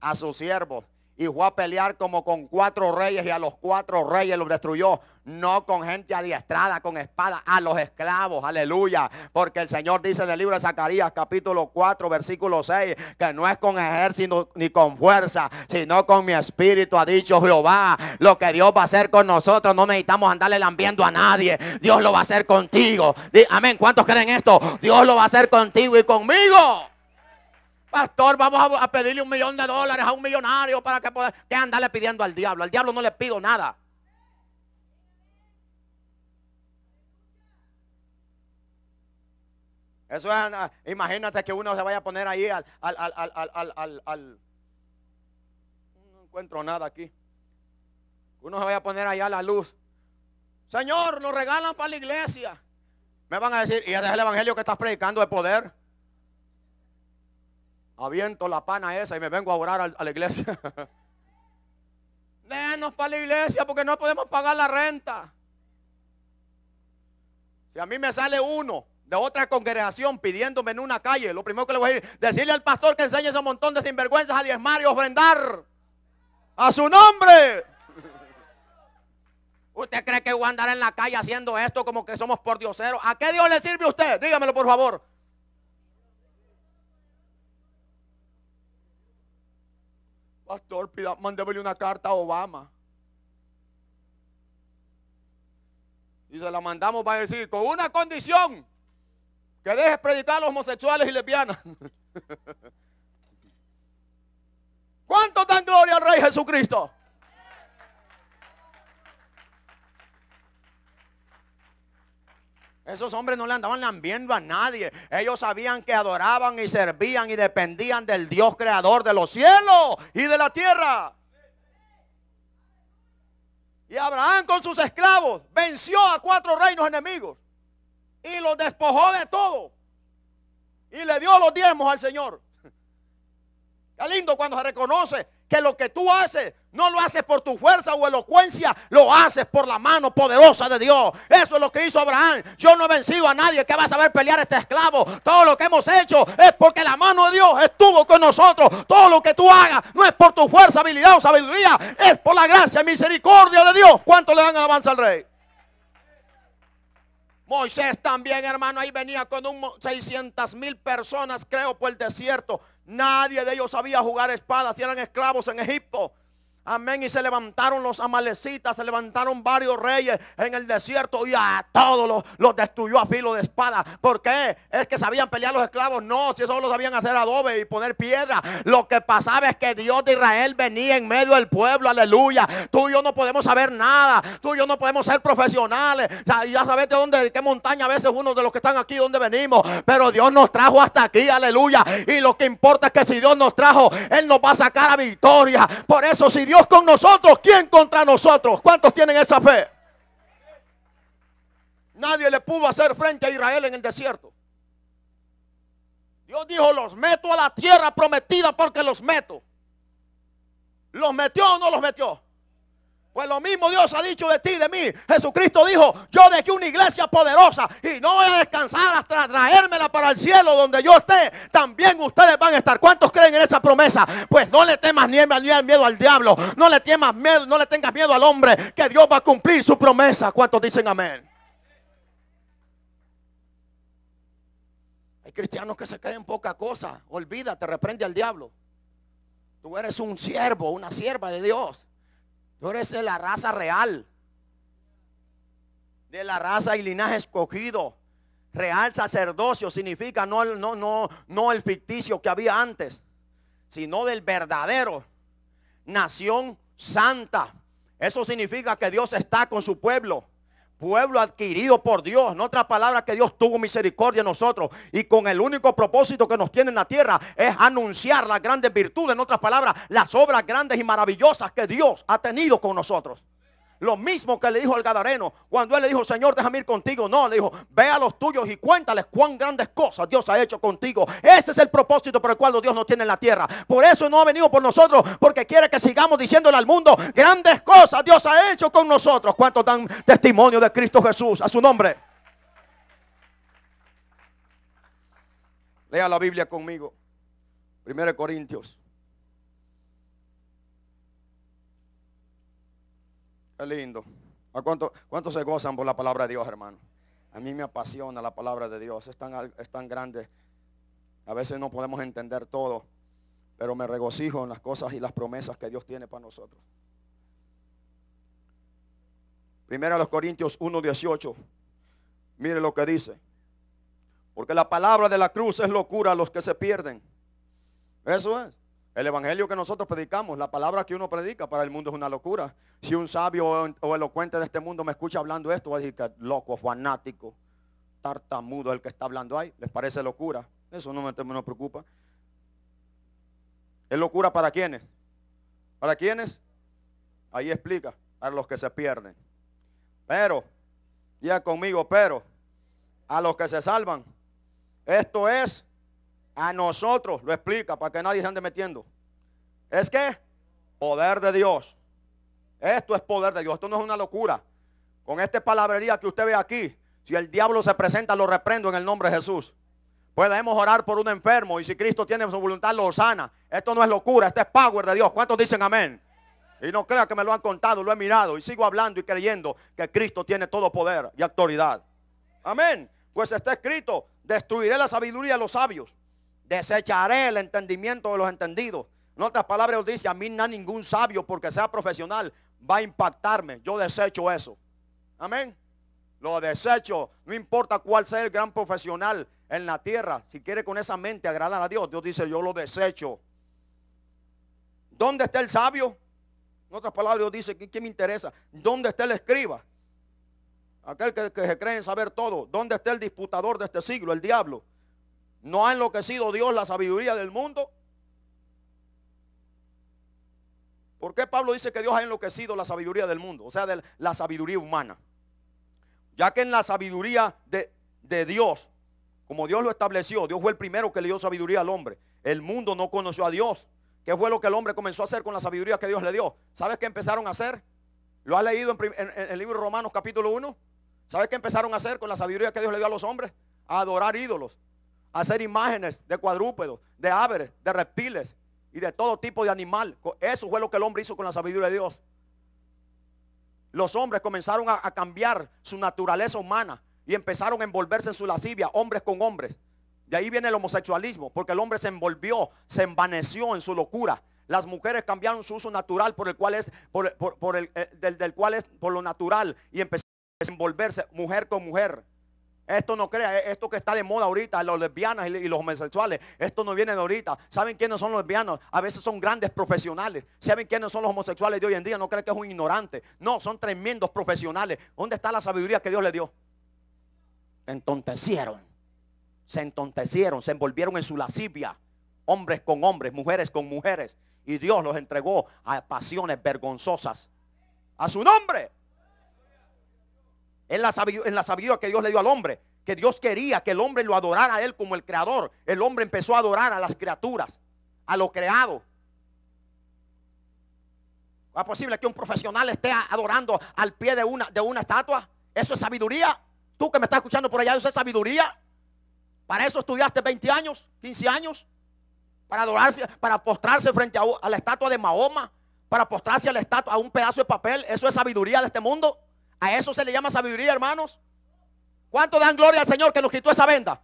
a sus siervos y fue a pelear como con cuatro reyes y a los cuatro reyes los destruyó. No con gente adiestrada, con espada, a los esclavos, aleluya. Porque el Señor dice en el libro de Zacarías capítulo 4 versículo 6 que no es con ejército ni con fuerza, sino con mi espíritu, ha dicho Jehová. Lo que Dios va a hacer con nosotros, no necesitamos andarle lambiendo a nadie. Dios lo va a hacer contigo. Amén, ¿cuántos creen esto? Dios lo va a hacer contigo y conmigo. Pastor, vamos a, pedirle un millón de dólares a un millonario para que pueda. que andarle pidiendo al diablo? Al diablo no le pido nada. Eso es, ah, imagínate que uno se vaya a poner ahí al, al, al, al no encuentro nada aquí. Uno se vaya a poner allá a la luz. Señor, lo regalan para la iglesia. Me van a decir, y es el evangelio que estás predicando de poder aviento la pana esa y me vengo a orar a, la iglesia. Denos para la iglesia porque no podemos pagar la renta. Si a mí me sale uno de otra congregación pidiéndome en una calle, lo primero que le voy a decir, decirle al pastor que enseñe ese montón de sinvergüenzas a diezmar y ofrendar a su nombre. ¿Usted cree que voy a andar en la calle haciendo esto como que somos por Diosero. ¿A qué Dios le sirve usted? Dígamelo por favor. Pastor, pida, mandémosle una carta a Obama. Y se la mandamos para decir, con una condición, que deje predicar a los homosexuales y lesbianas. ¿Cuánto dan gloria al Rey Jesucristo? Esos hombres no le andaban lambiendo a nadie. Ellos sabían que adoraban y servían y dependían del Dios creador de los cielos y de la tierra. Y Abraham con sus esclavos venció a cuatro reinos enemigos y los despojó de todo. Y le dio los diezmos al Señor. Qué lindo cuando se reconoce que lo que tú haces no lo haces por tu fuerza o elocuencia, lo haces por la mano poderosa de Dios. Eso es lo que hizo Abraham. Yo no he vencido a nadie que va a saber pelear este esclavo. Todo lo que hemos hecho es porque la mano de Dios estuvo con nosotros. Todo lo que tú hagas no es por tu fuerza, habilidad o sabiduría, es por la gracia y misericordia de Dios. ¿Cuánto le dan alabanza al rey? Moisés también, hermano, ahí venía con un 600 mil personas, creo, por el desierto. Nadie de ellos sabía jugar espada si eran esclavos en Egipto. Amén. Y se levantaron los amalecitas, se levantaron varios reyes en el desierto y a todos los, los destruyó a filo de espada. ¿Por qué? ¿Es que sabían pelear los esclavos? No, si eso lo sabían hacer adobe y poner piedra. Lo que pasaba es que Dios de Israel venía en medio del pueblo. Aleluya. Tú y yo no podemos saber nada. Tú y yo no podemos ser profesionales. Ya sabes de dónde, de qué montaña a veces uno de los que están aquí, donde venimos. Pero Dios nos trajo hasta aquí. Aleluya. Y lo que importa es que si Dios nos trajo, Él nos va a sacar a victoria. Por eso si Dios con nosotros, ¿quién contra nosotros? ¿Cuántos tienen esa fe? Nadie le pudo hacer frente a Israel en el desierto. Dios dijo, los meto a la tierra prometida porque los meto. ¿Los metió o no los metió? Pues lo mismo Dios ha dicho de ti, de mí. Jesucristo dijo, yo dejé una iglesia poderosa y no voy a descansar hasta traérmela para el cielo donde yo esté. También ustedes van a estar. ¿Cuántos creen en esa promesa? Pues no le temas ni, el miedo al diablo. No le temas miedo, no le tengas miedo al hombre, que Dios va a cumplir su promesa. ¿Cuántos dicen amén? Hay cristianos que se creen poca cosa. Olvídate, reprende al diablo. Tú eres un siervo, una sierva de Dios. Tú eres de la raza real, de la raza y linaje escogido. Real sacerdocio significa no, no, no, no el ficticio que había antes, sino del verdadero. Nación santa. Eso significa que Dios está con su pueblo pueblo adquirido por Dios. En otras palabras, que Dios tuvo misericordia en nosotros y con el único propósito que nos tiene en la tierra es anunciar las grandes virtudes, en otras palabras, las obras grandes y maravillosas que Dios ha tenido con nosotros. Lo mismo que le dijo al Gadareno cuando él le dijo, Señor, déjame ir contigo. No, le dijo, ve a los tuyos y cuéntales cuán grandes cosas Dios ha hecho contigo. Ese es el propósito por el cual Dios nos tiene en la tierra. Por eso no ha venido por nosotros, porque quiere que sigamos diciéndole al mundo, grandes cosas Dios ha hecho con nosotros. ¿Cuántos dan testimonio de Cristo Jesús a su nombre? Lea la Biblia conmigo. 1 Corintios Es lindo. ¿A cuánto, cuánto, se gozan por la palabra de Dios, hermano? A mí me apasiona la palabra de Dios. Es tan, es tan grande. A veces no podemos entender todo. Pero me regocijo en las cosas y las promesas que Dios tiene para nosotros. Primera los Corintios 1.18. Mire lo que dice. Porque la palabra de la cruz es locura a los que se pierden. Eso es. El evangelio que nosotros predicamos, la palabra que uno predica para el mundo es una locura. Si un sabio o elocuente de este mundo me escucha hablando esto, va a decir que loco, fanático, tartamudo el que está hablando ahí. ¿Les parece locura? Eso no me, preocupa. ¿Es locura para quiénes? ¿Para quiénes? Ahí explica, para los que se pierden. Pero, ya conmigo, pero, a los que se salvan, esto es a nosotros, lo explica para que nadie se ande metiendo. Es que poder de Dios. Esto es poder de Dios. Esto no es una locura. Con esta palabrería que usted ve aquí, si el diablo se presenta, lo reprendo en el nombre de Jesús. Podemos orar por un enfermo y si Cristo tiene su voluntad, lo sana. Esto no es locura, esto es power de Dios. ¿Cuántos dicen amén? Y no crea que me lo han contado, lo he mirado y sigo hablando y creyendo que Cristo tiene todo poder y autoridad. Amén. Pues está escrito, destruiré la sabiduría de los sabios Desecharé el entendimiento de los entendidos. En otras palabras, dice, a mí no ningún sabio, porque sea profesional, va a impactarme. Yo desecho eso. Amén. Lo desecho. No importa cuál sea el gran profesional en la tierra. Si quiere con esa mente agradar a Dios, Dios dice, yo lo desecho. ¿Dónde está el sabio? En otras palabras, Dios dice, ¿qué, me interesa? ¿Dónde está el escriba? Aquel que, que se cree en saber todo. ¿Dónde está el disputador de este siglo, el diablo? ¿No ha enloquecido Dios la sabiduría del mundo? ¿Por qué Pablo dice que Dios ha enloquecido la sabiduría del mundo? O sea, de la sabiduría humana. Ya que en la sabiduría de, Dios, como Dios lo estableció, Dios fue el primero que le dio sabiduría al hombre. El mundo no conoció a Dios. ¿Qué fue lo que el hombre comenzó a hacer con la sabiduría que Dios le dio? ¿Sabes qué empezaron a hacer? ¿Lo has leído en, el libro de Romanos capítulo 1? ¿Sabes qué empezaron a hacer con la sabiduría que Dios le dio a los hombres? A adorar ídolos hacer imágenes de cuadrúpedos, de aves, de reptiles y de todo tipo de animal. Eso fue lo que el hombre hizo con la sabiduría de Dios. Los hombres comenzaron a, cambiar su naturaleza humana y empezaron a envolverse en su lascivia, hombres con hombres. De ahí viene el homosexualismo, porque el hombre se envolvió, se envaneció en su locura. Las mujeres cambiaron su uso natural por el cual es, por, el, eh, del, cual es por lo natural y empezaron a envolverse mujer con mujer. Esto no crea, e, esto que está de moda ahorita, los lesbianas y los homosexuales, esto no viene de ahorita. ¿Saben quiénes son los lesbianos? A veces son grandes profesionales. ¿Saben quiénes son los homosexuales de hoy en día? No creen que es un ignorante. No, son tremendos profesionales. ¿Dónde está la sabiduría que Dios le dio? Entontecieron. Se entontecieron, se envolvieron en su lascivia. Hombres con hombres, mujeres con mujeres. Y Dios los entregó a pasiones vergonzosas. A su nombre en la, sabiduría que Dios le dio al hombre, que Dios quería que el hombre lo adorara a él como el creador. El hombre empezó a adorar a las criaturas, a lo creado. ¿Es posible que un profesional esté adorando al pie de una, de una estatua? ¿Eso es sabiduría? Tú que me estás escuchando por allá, ¿eso es sabiduría? ¿Para eso estudiaste 20 años, 15 años? ¿Para adorarse, para postrarse frente a, a la estatua de Mahoma? ¿Para postrarse a la estatua, a un pedazo de papel? ¿Eso es sabiduría de este mundo? ¿A eso se le llama sabiduría, hermanos? ¿Cuánto dan gloria al Señor que nos quitó esa venda?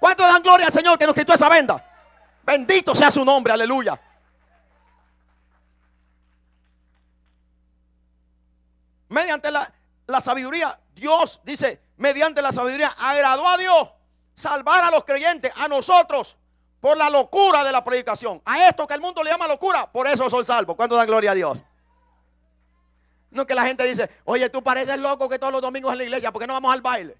¿Cuánto dan gloria al Señor que nos quitó esa venda? Bendito sea su nombre, aleluya. Mediante la, sabiduría, Dios dice, mediante la sabiduría, agradó a Dios salvar a los creyentes, a nosotros, por la locura de la predicación. A esto que el mundo le llama locura, por eso son salvos. ¿Cuánto dan gloria a Dios? No que la gente dice, oye, tú pareces loco que todos los domingos en la iglesia, ¿por qué no vamos al baile?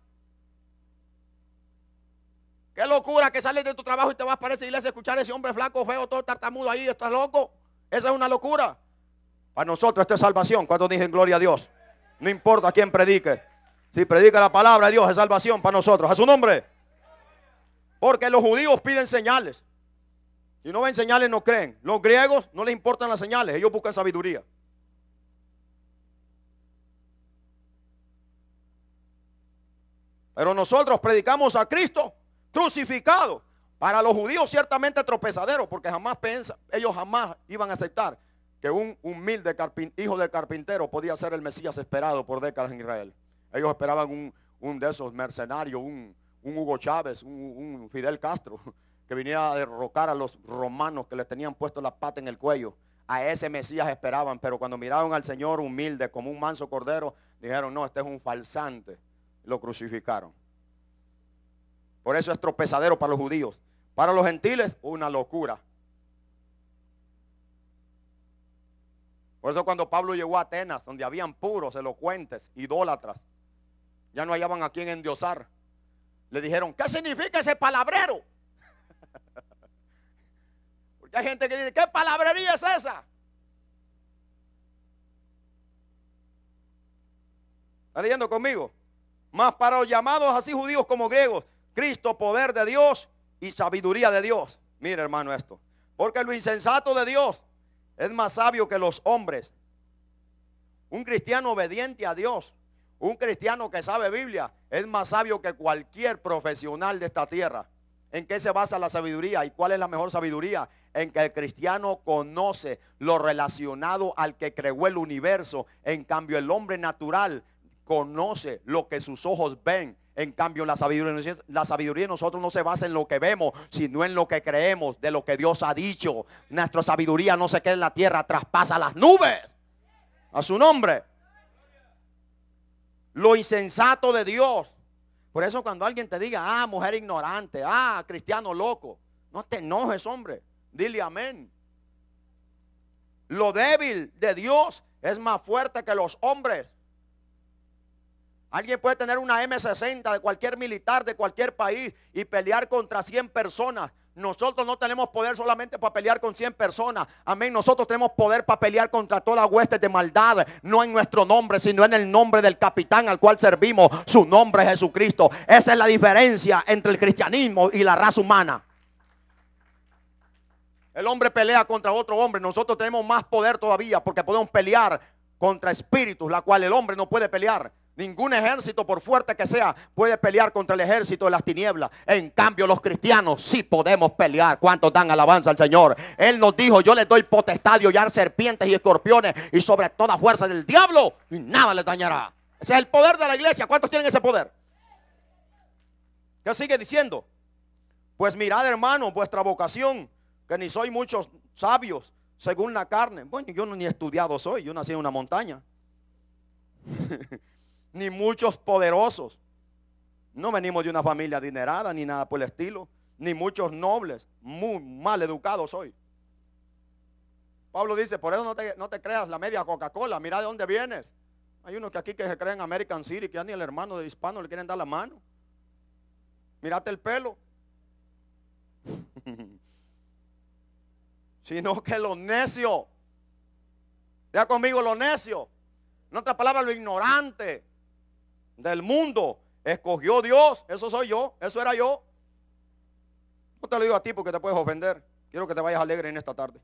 Qué locura que sales de tu trabajo y te vas para esa iglesia a escuchar a ese hombre flaco, feo, todo tartamudo ahí, estás loco. Esa es una locura. Para nosotros esto es salvación. cuando dicen gloria a Dios? No importa quién predique. Si predica la palabra de Dios es salvación para nosotros. A su nombre. Porque los judíos piden señales. Si no ven señales no creen. Los griegos no les importan las señales. Ellos buscan sabiduría. Pero nosotros predicamos a Cristo crucificado. Para los judíos ciertamente tropezadero, porque jamás pensan, ellos jamás iban a aceptar que un humilde hijo del carpintero podía ser el Mesías esperado por décadas en Israel. Ellos esperaban un, un de esos mercenarios, un, Hugo Chávez, un, Fidel Castro, que venía a derrocar a los romanos que le tenían puesto la pata en el cuello. A ese Mesías esperaban, pero cuando miraron al Señor humilde como un manso cordero, dijeron, no, este es un falsante lo crucificaron. Por eso es tropezadero para los judíos. Para los gentiles, una locura. Por eso cuando Pablo llegó a Atenas, donde habían puros, elocuentes, idólatras, ya no hallaban a quien endiosar. Le dijeron, ¿qué significa ese palabrero? Porque hay gente que dice, ¿qué palabrería es esa? ¿Está leyendo conmigo? Más para los llamados así judíos como griegos, Cristo, poder de Dios y sabiduría de Dios. Mire hermano esto. Porque lo insensato de Dios es más sabio que los hombres. Un cristiano obediente a Dios, un cristiano que sabe Biblia, es más sabio que cualquier profesional de esta tierra. ¿En qué se basa la sabiduría? ¿Y cuál es la mejor sabiduría? En que el cristiano conoce lo relacionado al que creó el universo. En cambio, el hombre natural conoce lo que sus ojos ven. En cambio, la sabiduría, la sabiduría de nosotros no se basa en lo que vemos, sino en lo que creemos, de lo que Dios ha dicho. Nuestra sabiduría no se queda en la tierra, traspasa las nubes. A su nombre. Lo insensato de Dios. Por eso cuando alguien te diga, ah, mujer ignorante, ah, cristiano loco, no te enojes, hombre. Dile amén. Lo débil de Dios es más fuerte que los hombres. Alguien puede tener una M60 de cualquier militar, de cualquier país y pelear contra 100 personas. Nosotros no tenemos poder solamente para pelear con 100 personas. Amén. Nosotros tenemos poder para pelear contra toda hueste de maldad. No en nuestro nombre, sino en el nombre del capitán al cual servimos. Su nombre es Jesucristo. Esa es la diferencia entre el cristianismo y la raza humana. El hombre pelea contra otro hombre. Nosotros tenemos más poder todavía porque podemos pelear contra espíritus, la cual el hombre no puede pelear. Ningún ejército, por fuerte que sea, puede pelear contra el ejército de las tinieblas. En cambio, los cristianos sí podemos pelear. ¿Cuántos dan alabanza al Señor? Él nos dijo, yo les doy potestad de hollar serpientes y escorpiones y sobre toda fuerza del diablo y nada les dañará. Ese es el poder de la iglesia. ¿Cuántos tienen ese poder? ¿Qué sigue diciendo? Pues mirad, hermano, vuestra vocación, que ni soy muchos sabios según la carne. Bueno, yo no ni estudiado soy, yo nací en una montaña. ni muchos poderosos. No venimos de una familia adinerada ni nada por el estilo, ni muchos nobles, muy mal educados hoy. Pablo dice, por eso no te, creas la media Coca-Cola, mira de dónde vienes. Hay unos que aquí que se creen American City, que ya ni el hermano de hispano le quieren dar la mano. Mírate el pelo. Sino que lo necio. Ya conmigo lo necio. En otras palabras, lo ignorante del mundo. Escogió Dios, eso soy yo, eso era yo. No te lo digo a ti porque te puedes ofender. Quiero que te vayas alegre en esta tarde.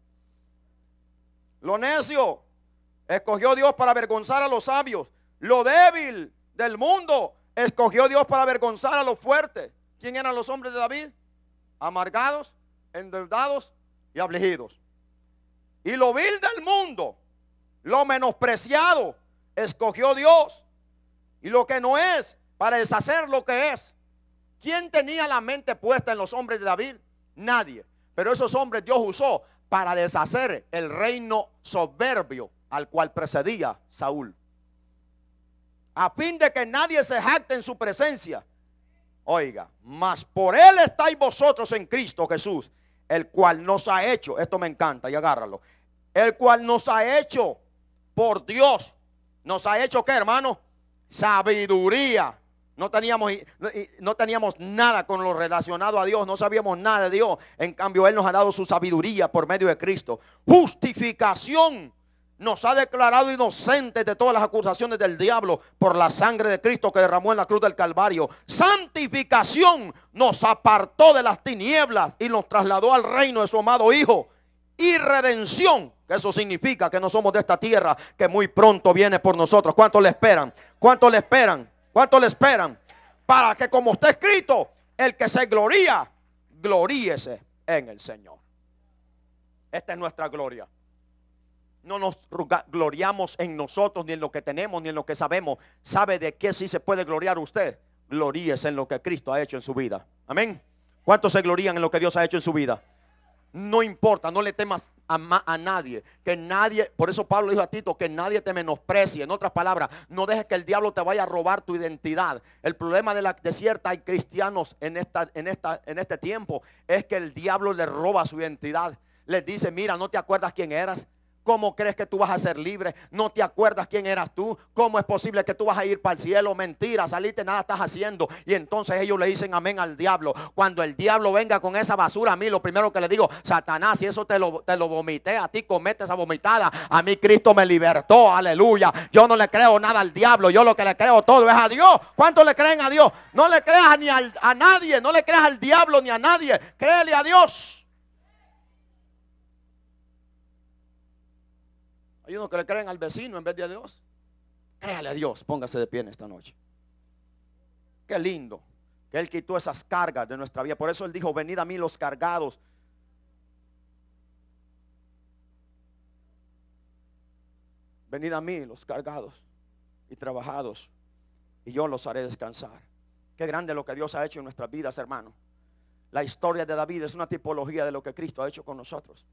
Lo necio, escogió Dios para avergonzar a los sabios. Lo débil del mundo, escogió Dios para avergonzar a los fuertes. ¿Quién eran los hombres de David? Amargados, endeudados y afligidos. Y lo vil del mundo, lo menospreciado, escogió Dios y lo que no es para deshacer lo que es. ¿Quién tenía la mente puesta en los hombres de David? Nadie. Pero esos hombres Dios usó para deshacer el reino soberbio al cual precedía Saúl. A fin de que nadie se jacte en su presencia. Oiga, mas por él estáis vosotros en Cristo Jesús, el cual nos ha hecho, esto me encanta y agárralo, el cual nos ha hecho por Dios, nos ha hecho qué hermano? sabiduría. No teníamos, no teníamos nada con lo relacionado a Dios, no sabíamos nada de Dios. En cambio, Él nos ha dado su sabiduría por medio de Cristo. Justificación. Nos ha declarado inocentes de todas las acusaciones del diablo por la sangre de Cristo que derramó en la cruz del Calvario. Santificación nos apartó de las tinieblas y nos trasladó al reino de su amado Hijo y redención. Eso significa que no somos de esta tierra que muy pronto viene por nosotros. ¿Cuánto le esperan? ¿Cuánto le esperan? ¿Cuánto le esperan? Para que como está escrito, el que se gloría, gloríese en el Señor. Esta es nuestra gloria. No nos gloriamos en nosotros, ni en lo que tenemos, ni en lo que sabemos. ¿Sabe de qué sí se puede gloriar usted? Gloríese en lo que Cristo ha hecho en su vida. Amén. ¿Cuántos se glorían en lo que Dios ha hecho en su vida? No importa, no le temas a, nadie. Que nadie, por eso Pablo dijo a Tito, que nadie te menosprecie. En otras palabras, no dejes que el diablo te vaya a robar tu identidad. El problema de la desierta hay cristianos en, esta, en, en este tiempo es que el diablo le roba su identidad. Les dice, mira, ¿no te acuerdas quién eras? ¿Cómo crees que tú vas a ser libre? ¿No te acuerdas quién eras tú? ¿Cómo es posible que tú vas a ir para el cielo? Mentira, saliste, nada estás haciendo. Y entonces ellos le dicen amén al diablo. Cuando el diablo venga con esa basura a mí, lo primero que le digo, Satanás, si eso te lo, te lo vomité, a ti comete esa vomitada. A mí Cristo me libertó, aleluya. Yo no le creo nada al diablo, yo lo que le creo todo es a Dios. ¿Cuánto le creen a Dios? No le creas ni a nadie, no le creas al diablo ni a nadie. Créele a Dios. Y uno que le creen al vecino en vez de a Dios. Créale a Dios, póngase de pie en esta noche. Qué lindo que Él quitó esas cargas de nuestra vida. Por eso Él dijo, venid a mí los cargados. Venid a mí los cargados y trabajados y yo los haré descansar. Qué grande lo que Dios ha hecho en nuestras vidas, hermano. La historia de David es una tipología de lo que Cristo ha hecho con nosotros.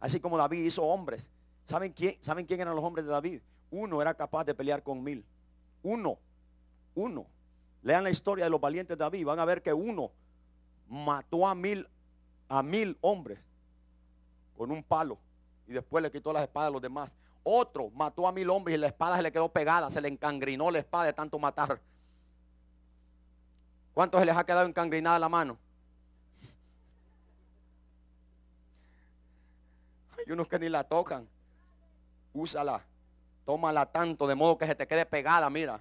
Así como David hizo hombres ¿Saben quién, ¿Saben eran los hombres de David? Uno era capaz de pelear con mil. Uno. Uno. Lean la historia de los valientes de David. Van a ver que uno mató a mil, a mil hombres con un palo. Y después le quitó las espadas a los demás. Otro mató a mil hombres y la espada se le quedó pegada. Se le encangrinó la espada de tanto matar. ¿Cuántos se les ha quedado encangrinada la mano? Hay unos que ni la tocan úsala, tómala tanto, de modo que se te quede pegada, mira.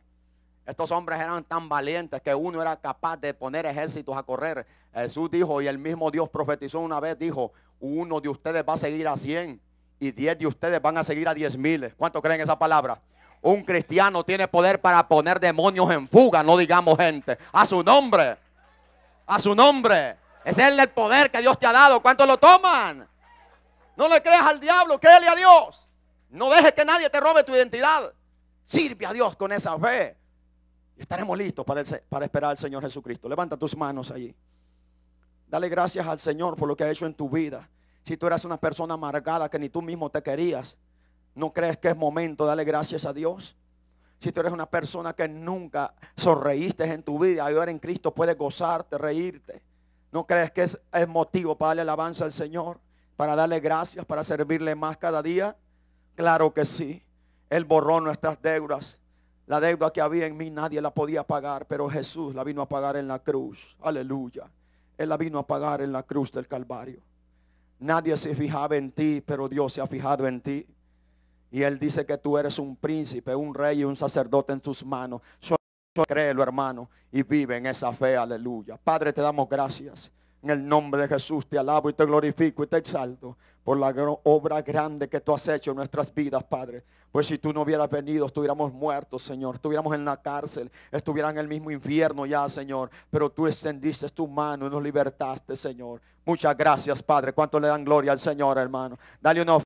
Estos hombres eran tan valientes que uno era capaz de poner ejércitos a correr. Jesús dijo, y el mismo Dios profetizó una vez, dijo, uno de ustedes va a seguir a cien y diez de ustedes van a seguir a diez mil ¿Cuánto creen esa palabra? Un cristiano tiene poder para poner demonios en fuga, no digamos gente. A su nombre. A su nombre. Ese es el poder que Dios te ha dado. ¿Cuánto lo toman? No le creas al diablo, créele a Dios. No dejes que nadie te robe tu identidad. Sirve a Dios con esa fe. Y estaremos listos para, esperar al Señor Jesucristo. Levanta tus manos allí. Dale gracias al Señor por lo que ha hecho en tu vida. Si tú eras una persona amargada que ni tú mismo te querías, ¿no crees que es momento? Dale gracias a Dios. Si tú eres una persona que nunca sonreíste en tu vida, ahora en Cristo puedes gozarte, reírte. ¿No crees que es motivo para darle alabanza al Señor? Para darle gracias, para servirle más cada día. Claro que sí. Él borró nuestras deudas. La deuda que había en mí nadie la podía pagar, pero Jesús la vino a pagar en la cruz. Aleluya. Él la vino a pagar en la cruz del Calvario. Nadie se fijaba en ti, pero Dios se ha fijado en ti. Y Él dice que tú eres un príncipe, un rey y un sacerdote en tus manos. yo créelo, hermano, y vive en esa fe. Aleluya. Padre, te damos gracias. En el nombre de Jesús te alabo y te glorifico y te exalto por la obra grande que tú has hecho en nuestras vidas, Padre. Pues si tú no hubieras venido, estuviéramos muertos, Señor. Estuviéramos en la cárcel, Estuviera en el mismo infierno ya, Señor. Pero tú extendiste tu mano y nos libertaste, Señor. Muchas gracias, Padre. ¿Cuánto le dan gloria al Señor, hermano? Dale una